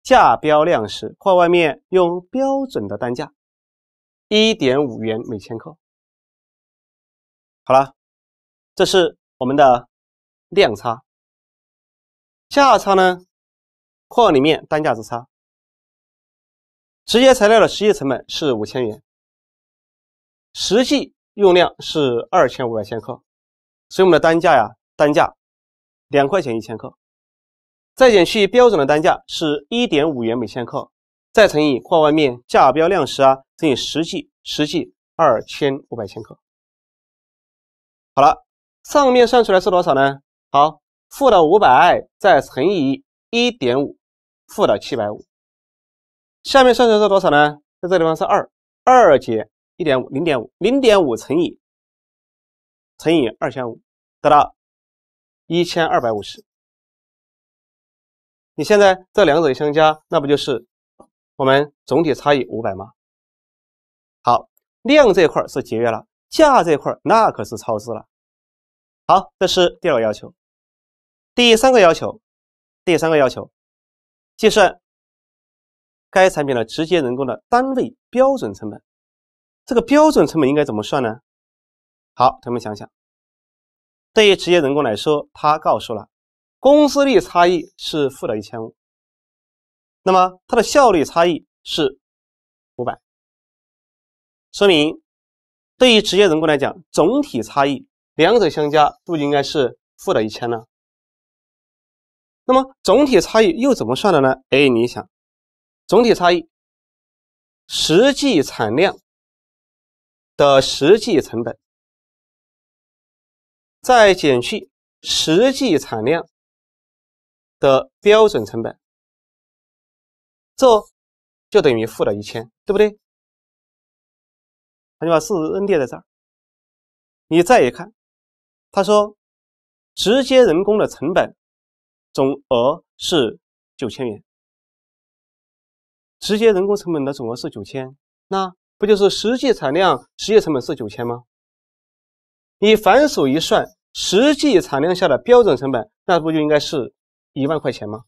价标量时，画外面用标准的单价一点五元每千克。好了，这是我们的量差，价差呢？括号里面单价之差，直接材料的实际成本是五千元，实际用量是二千五百千克，所以我们的单价呀，单价两块钱一千克，再减去标准的单价是一点五元每千克，再乘以括号外面价标量时啊，乘以实际实际二千五百千克，好了，上面算出来是多少呢？好，负的五百再乘以。一点五，负的七百五，下面算出来是多少呢？在这地方是二，二减一点五，零点五，零点五乘以乘以二千五，得到一千二百五十。你现在这两者相加，那不就是我们总体差异五百吗？好，量这块是节约了，价这块那可是超支了。好，这是第二个要求，第三个要求。第三个要求，计算该产品的直接人工的单位标准成本。这个标准成本应该怎么算呢？好，同学们想想，对于直接人工来说，他告诉了工资率差异是负的一千五，那么它的效率差异是五百，说明对于直接人工来讲，总体差异两者相加不应该是负的一千呢。那么总体差异又怎么算的呢？哎，你想，总体差异实际产量的实际成本，再减去实际产量的标准成本，这就等于负的一千，对不对？他就把数字列在这儿，你再一看，他说直接人工的成本。总额是九千元，直接人工成本的总额是九千，那不就是实际产量实际成本是九千吗？你反手一算，实际产量下的标准成本，那不就应该是一万块钱吗？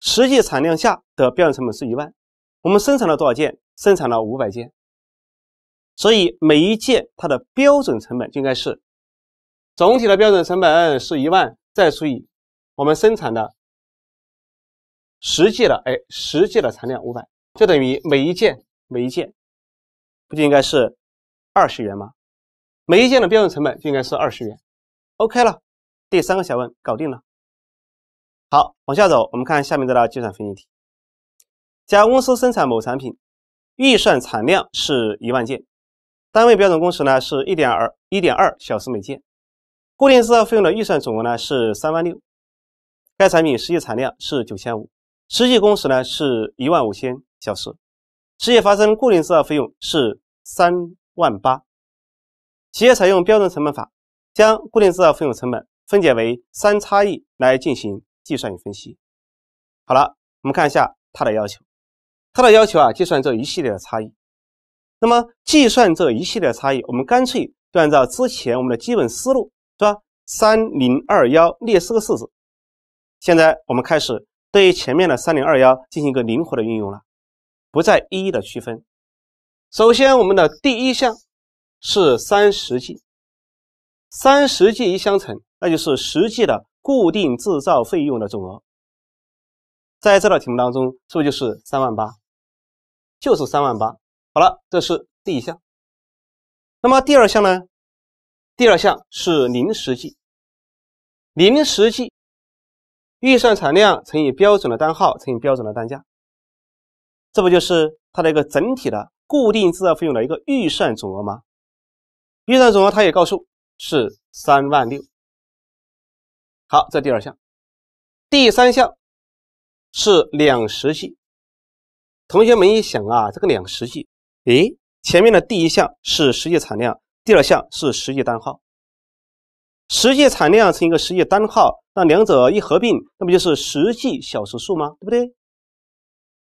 实际产量下的标准成本是一万，我们生产了多少件？生产了五百件，所以每一件它的标准成本就应该是总体的标准成本是一万。再除以我们生产的实际的哎，实际的产量五百，就等于每一件每一件，不就应该是二十元吗？每一件的标准成本就应该是二十元。OK 了，第三个小问搞定了。好，往下走，我们看下面这道计算分析题。甲公司生产某产品，预算产量是一万件，单位标准工时呢是一点二一点二小时每件。固定制造费用的预算总额呢是三万六，该产品实际产量是九千五，实际工时呢是一万五千小时，实际发生固定制造费用是三万八。企业采用标准成本法，将固定制造费用成本分解为三差异来进行计算与分析。好了，我们看一下它的要求。它的要求啊，计算这一系列的差异。那么计算这一系列差异，我们干脆就按照之前我们的基本思路。是吧？三零二幺列四个式子。现在我们开始对前面的三零二幺进行一个灵活的运用了，不再一一的区分。首先，我们的第一项是三十 G，三十 G 一相乘，那就是实际的固定制造费用的总额。在这道题目当中，是不是就是三万八？就是三万八。好了，这是第一项。那么第二项呢？第二项是零实际，零实际预算产量乘以标准的单号乘以标准的单价，这不就是它的一个整体的固定制造费用的一个预算总额吗？预算总额它也告诉是三万六。好，这第二项，第三项是两实际。同学们一想啊，这个两实际，诶，前面的第一项是实际产量。第二项是实际单号，实际产量乘一个实际单号，那两者一合并，那不就是实际小时数吗？对不对？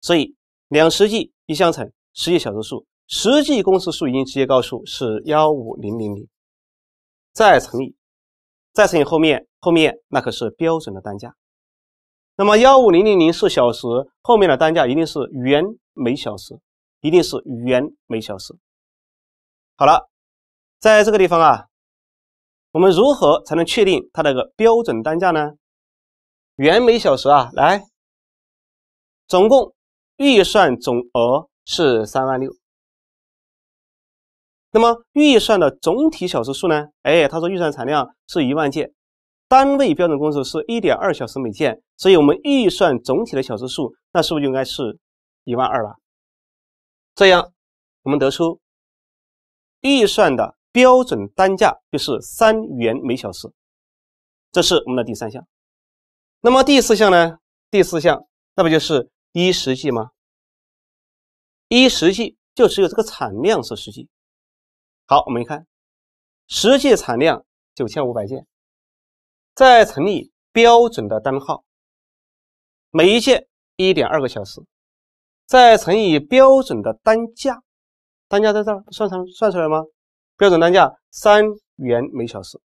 所以两实际一相乘，实际小时数，实际工时数已经直接告诉是幺五零零零，再乘以，再乘以后面后面那可是标准的单价。那么幺五零零零是小时，后面的单价一定是元每小时，一定是元每小时。好了。在这个地方啊，我们如何才能确定它那个标准单价呢？元每小时啊，来，总共预算总额是三万六。那么预算的总体小时数呢？哎，他说预算产量是一万件，单位标准工时是一点二小时每件，所以，我们预算总体的小时数，那是不是就应该是一万二了？这样，我们得出预算的。标准单价就是三元每小时，这是我们的第三项。那么第四项呢？第四项，那不就是一实际吗？一实际就只有这个产量是实际。好，我们看实际产量九千五百件，再乘以标准的单号，每一件一点二个小时，再乘以标准的单价，单价在这儿算上算出来吗？标准单价三元每小时，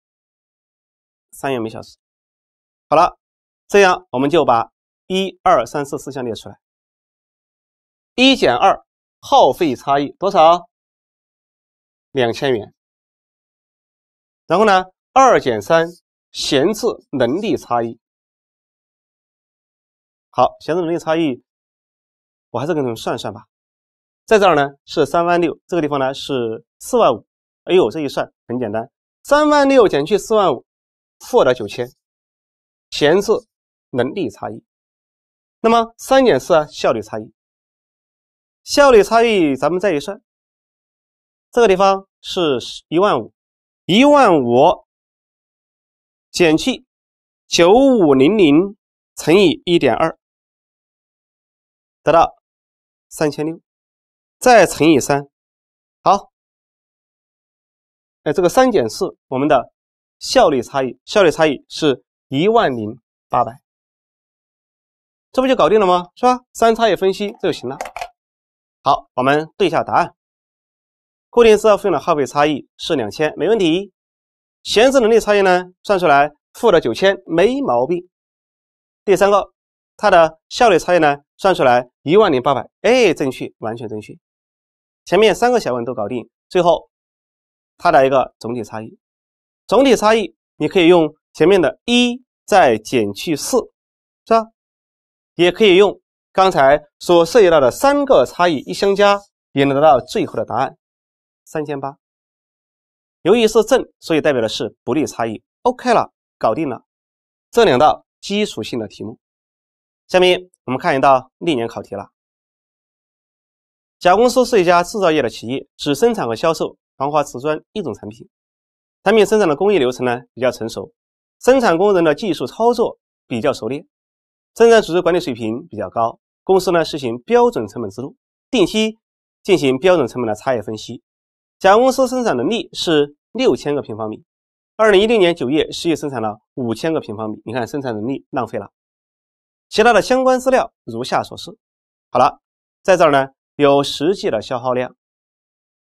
三元每小时。好了，这样我们就把一二三四四项列出来。一减二耗费差异多少？两千元。然后呢，二减三闲置能力差异。好，闲置能力差异，我还是跟你们算算吧。在这儿呢是三万六，这个地方呢是四万五。哎呦，这一算很简单，三万六减去四万五，负的九千。闲置能力差异，那么三减四啊，效率差异。效率差异咱们再一算，这个地方是一万五，一万五减去九五零零乘以一点二，得到三千六，再乘以三，好。哎，这个三减四，我们的效率差异，效率差异是一万零八百，这不就搞定了吗？是吧？三差异分析这就行了。好，我们对一下答案。固定资料费用的耗费差异是两千，没问题。闲置能力差异呢，算出来负的九千，没毛病。第三个，它的效率差异呢，算出来一万零八百，哎，正确，完全正确。前面三个小问都搞定，最后。它的一个总体差异，总体差异你可以用前面的一再减去四，是吧？也可以用刚才所涉及到的三个差异一相加，也能得到最后的答案，三千八。由于是正，所以代表的是不利差异。OK 了，搞定了这两道基础性的题目。下面我们看一道历年考题了。甲公司是一家制造业的企业，只生产和销售。防滑瓷砖一种产品，产品生产的工艺流程呢比较成熟，生产工人的技术操作比较熟练，生产组织管理水平比较高。公司呢实行标准成本制度，定期进行标准成本的差异分析。甲公司生产能力是六千个平方米，二零一六年九月实际生产了五千个平方米，你看生产能力浪费了。其他的相关资料如下所示。好了，在这儿呢有实际的消耗量。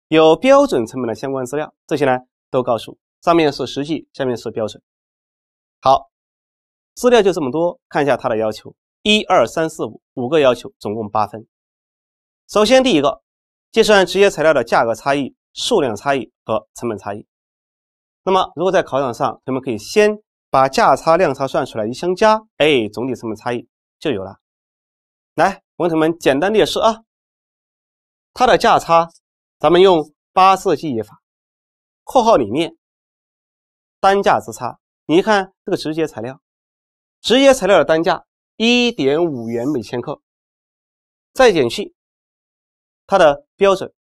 有标准成本的相关资料，这些呢都告诉上面是实际，下面是标准。好，资料就这么多，看一下它的要求，一二三四五五个要求，总共八分。首先第一个，计算直接材料的价格差异、数量差异和成本差异。那么如果在考场上，同学们可以先把价差、量差算出来一相加，哎，总体成本差异就有了。来，我问同学们简单列式啊，它的价差。咱们用八色记忆法，括号里面单价之差。你看这个直接材料，直接材料的单价一点五元每千克，再减去它的标准，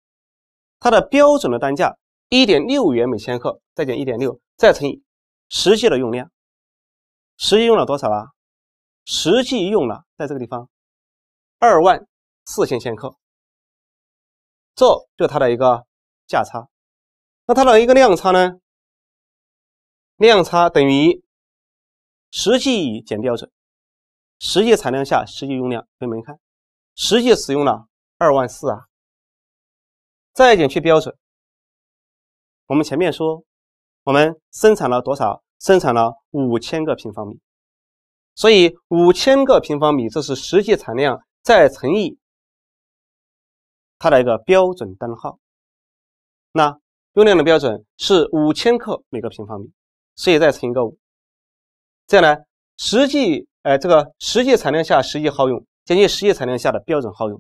它的标准的单价一点六元每千克，再减一点六，再乘以实际的用量，实际用了多少啊？实际用了，在这个地方二万四千千克。这就是它的一个价差，那它的一个量差呢？量差等于实际减标准，实际产量下实际用量。同学们看，实际使用了二万四啊，再减去标准。我们前面说，我们生产了多少？生产了五千个平方米，所以五千个平方米这是实际产量再乘以。它的一个标准单号。那用量的标准是五千克每个平方米，所以再乘一个五。再呢，实际，呃这个实际产量下实际耗用，减去实际产量下的标准耗用，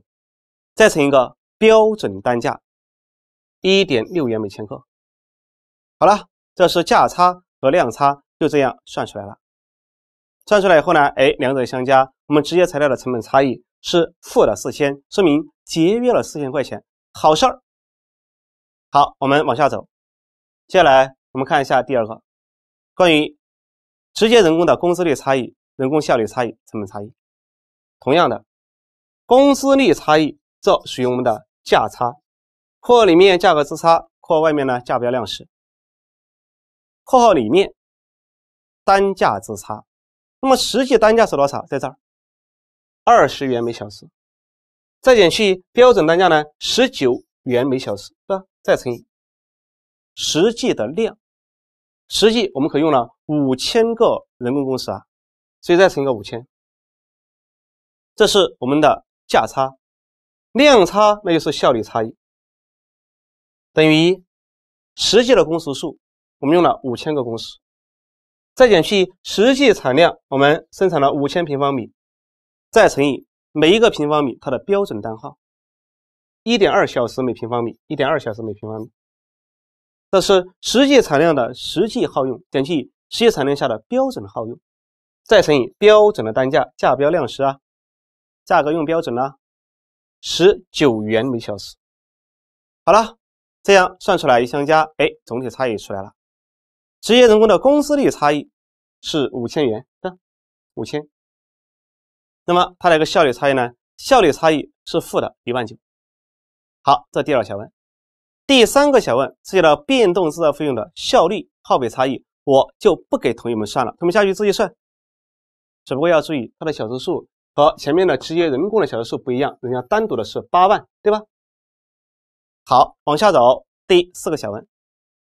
再乘一个标准单价，一点六元每千克。好了，这是价差和量差，就这样算出来了。算出来以后呢，哎，两者相加，我们直接材料的成本差异。是负的四千，说明节约了四千块钱，好事儿。好，我们往下走，接下来我们看一下第二个，关于直接人工的工资率差异、人工效率差异、成本差异。同样的，工资率差异，这属于我们的价差，括号里面价格之差，括号外面呢价标量时，括号里面单价之差。那么实际单价是多少？在这儿。二十元每小时，再减去标准单价呢？十九元每小时，是吧？再乘以实际的量，实际我们可用了五千个人工工时啊，所以再乘一个五千，这是我们的价差、量差，那就是效率差异，等于实际的工时数，我们用了五千个工时，再减去实际产量，我们生产了五千平方米。再乘以每一个平方米它的标准单号，一点二小时每平方米，一点二小时每平方米。这是实际产量的实际耗用，减去实际产量下的标准耗用，再乘以标准的单价，价标量时啊，价格用标准呢，十九元每小时。好了，这样算出来一相加，哎，总体差异出来了。职业人工的工资率差异是五千元，对五千。那么它的一个效率差异呢？效率差异是负的1万九。好，这第二小问，第三个小问涉及到变动制造费用的效率耗费差异，我就不给同学们算了，学们下去自己算。只不过要注意它的小时数和前面的直接人工的小时数不一样，人家单独的是8万，对吧？好，往下走，第四个小问，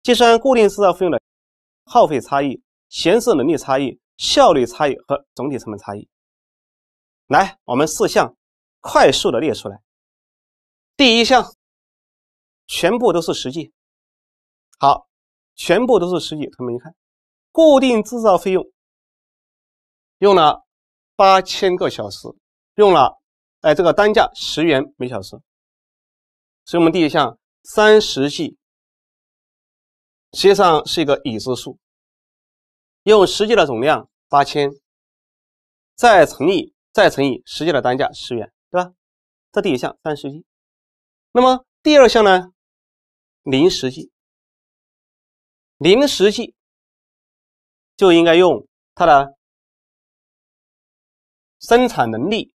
计算固定制造费用的耗费差异、闲置能力差异、效率差异和总体成本差异。来，我们四项快速的列出来。第一项全部都是实际，好，全部都是实际。同学们，你看，固定制造费用用了八千个小时，用了哎，这个单价十元每小时，所以我们第一项三十 g 实际上是一个已知数，用实际的总量八千，再乘以。再乘以实际的单价十元，对吧？这第一项三十一。那么第二项呢？零实际，零实际就应该用它的生产能力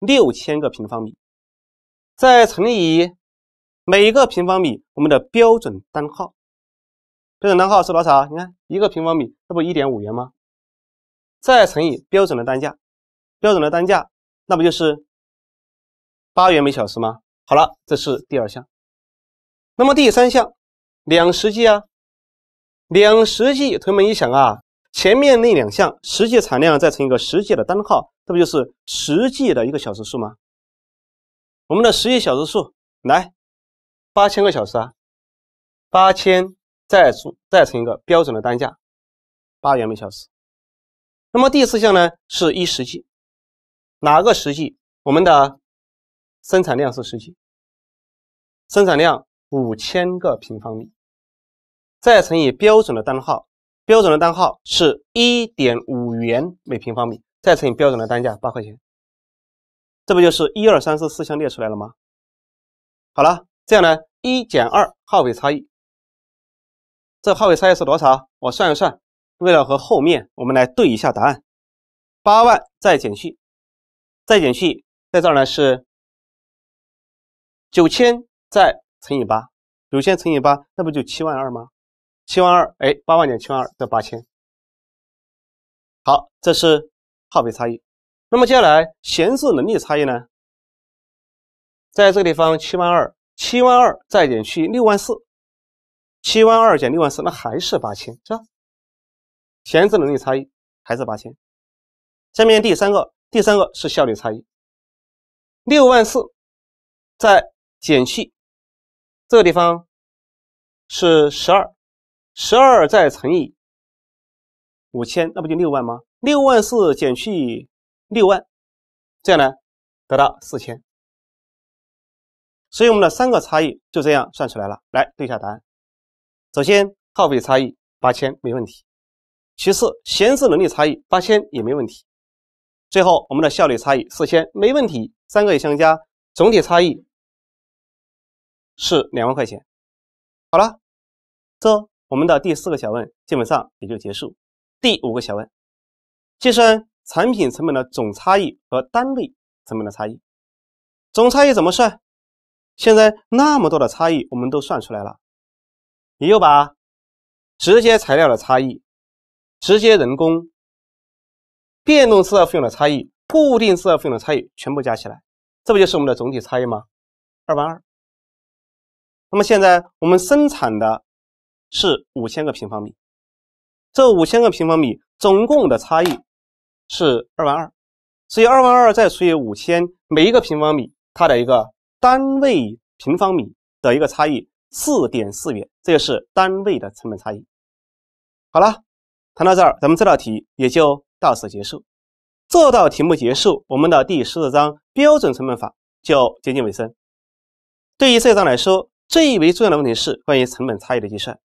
六千个平方米，再乘以每个平方米我们的标准单号，标准单号是多少？你看一个平方米，这不一点五元吗？再乘以标准的单价。标准的单价，那不就是八元每小时吗？好了，这是第二项。那么第三项，两实际啊，两实际，同学们一想啊，前面那两项实际产量再乘一个实际的单号，这不就是实际的一个小时数吗？我们的实际小时数来八千个小时啊，八千再除再乘一个标准的单价，八元每小时。那么第四项呢，是一实际，哪个实际？我们的生产量是实际，生产量五千个平方米，再乘以标准的单号，标准的单号是一点五元每平方米，再乘以标准的单价八块钱，这不就是一二三四四项列出来了吗？好了，这样呢，一减二耗尾差异，这耗尾差异是多少？我算一算，为了和后面我们来对一下答案，八万再减去。再减去，在这儿呢是九千，再乘以八，九千乘以八，那不就七万二吗？七万二，哎，八万减七万二得八千。好，这是耗费差异。那么接下来，闲置能力差异呢？在这个地方，七万二，七万二再减去六万四，七万二减六万四，那还是八千，是吧？闲置能力差异还是八千。下面第三个。第三个是效率差异，六万四再减去这个地方是十二，十二再乘以五千，那不就六万吗？六万四减去六万，这样呢得到四千。所以我们的三个差异就这样算出来了。来对一下答案，首先耗费差异八千没问题，其次闲置能力差异八千也没问题。最后，我们的效率差异四千没问题，三个也相加，总体差异是两万块钱。好了，这我们的第四个小问基本上也就结束。第五个小问，计算产品成本的总差异和单位成本的差异。总差异怎么算？现在那么多的差异，我们都算出来了。你又把直接材料的差异、直接人工。变动制造费用的差异，固定制造费用的差异，全部加起来，这不就是我们的总体差异吗？二万二。那么现在我们生产的是五千个平方米，这五千个平方米总共的差异是二万二，所以二万二再除以五千，每一个平方米它的一个单位平方米的一个差异四点四元，这就是单位的成本差异。好了，谈到这儿，咱们这道题也就。到此结束，这道题目结束，我们的第十四章标准成本法就接近尾声。对于这章来说，最为重要的问题是关于成本差异的计算。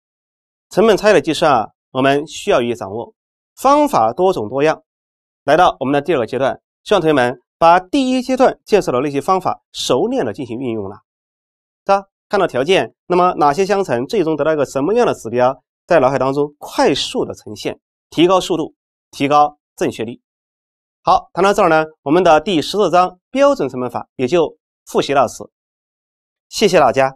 成本差异的计算啊，我们需要予以掌握，方法多种多样。来到我们的第二个阶段，希望同学们把第一阶段介绍的那些方法熟练的进行运用了。是吧？看到条件，那么哪些相乘，最终得到一个什么样的指标，在脑海当中快速的呈现，提高速度，提高。正确率。好，谈到这儿呢，我们的第十四章标准成本法也就复习到此，谢谢大家。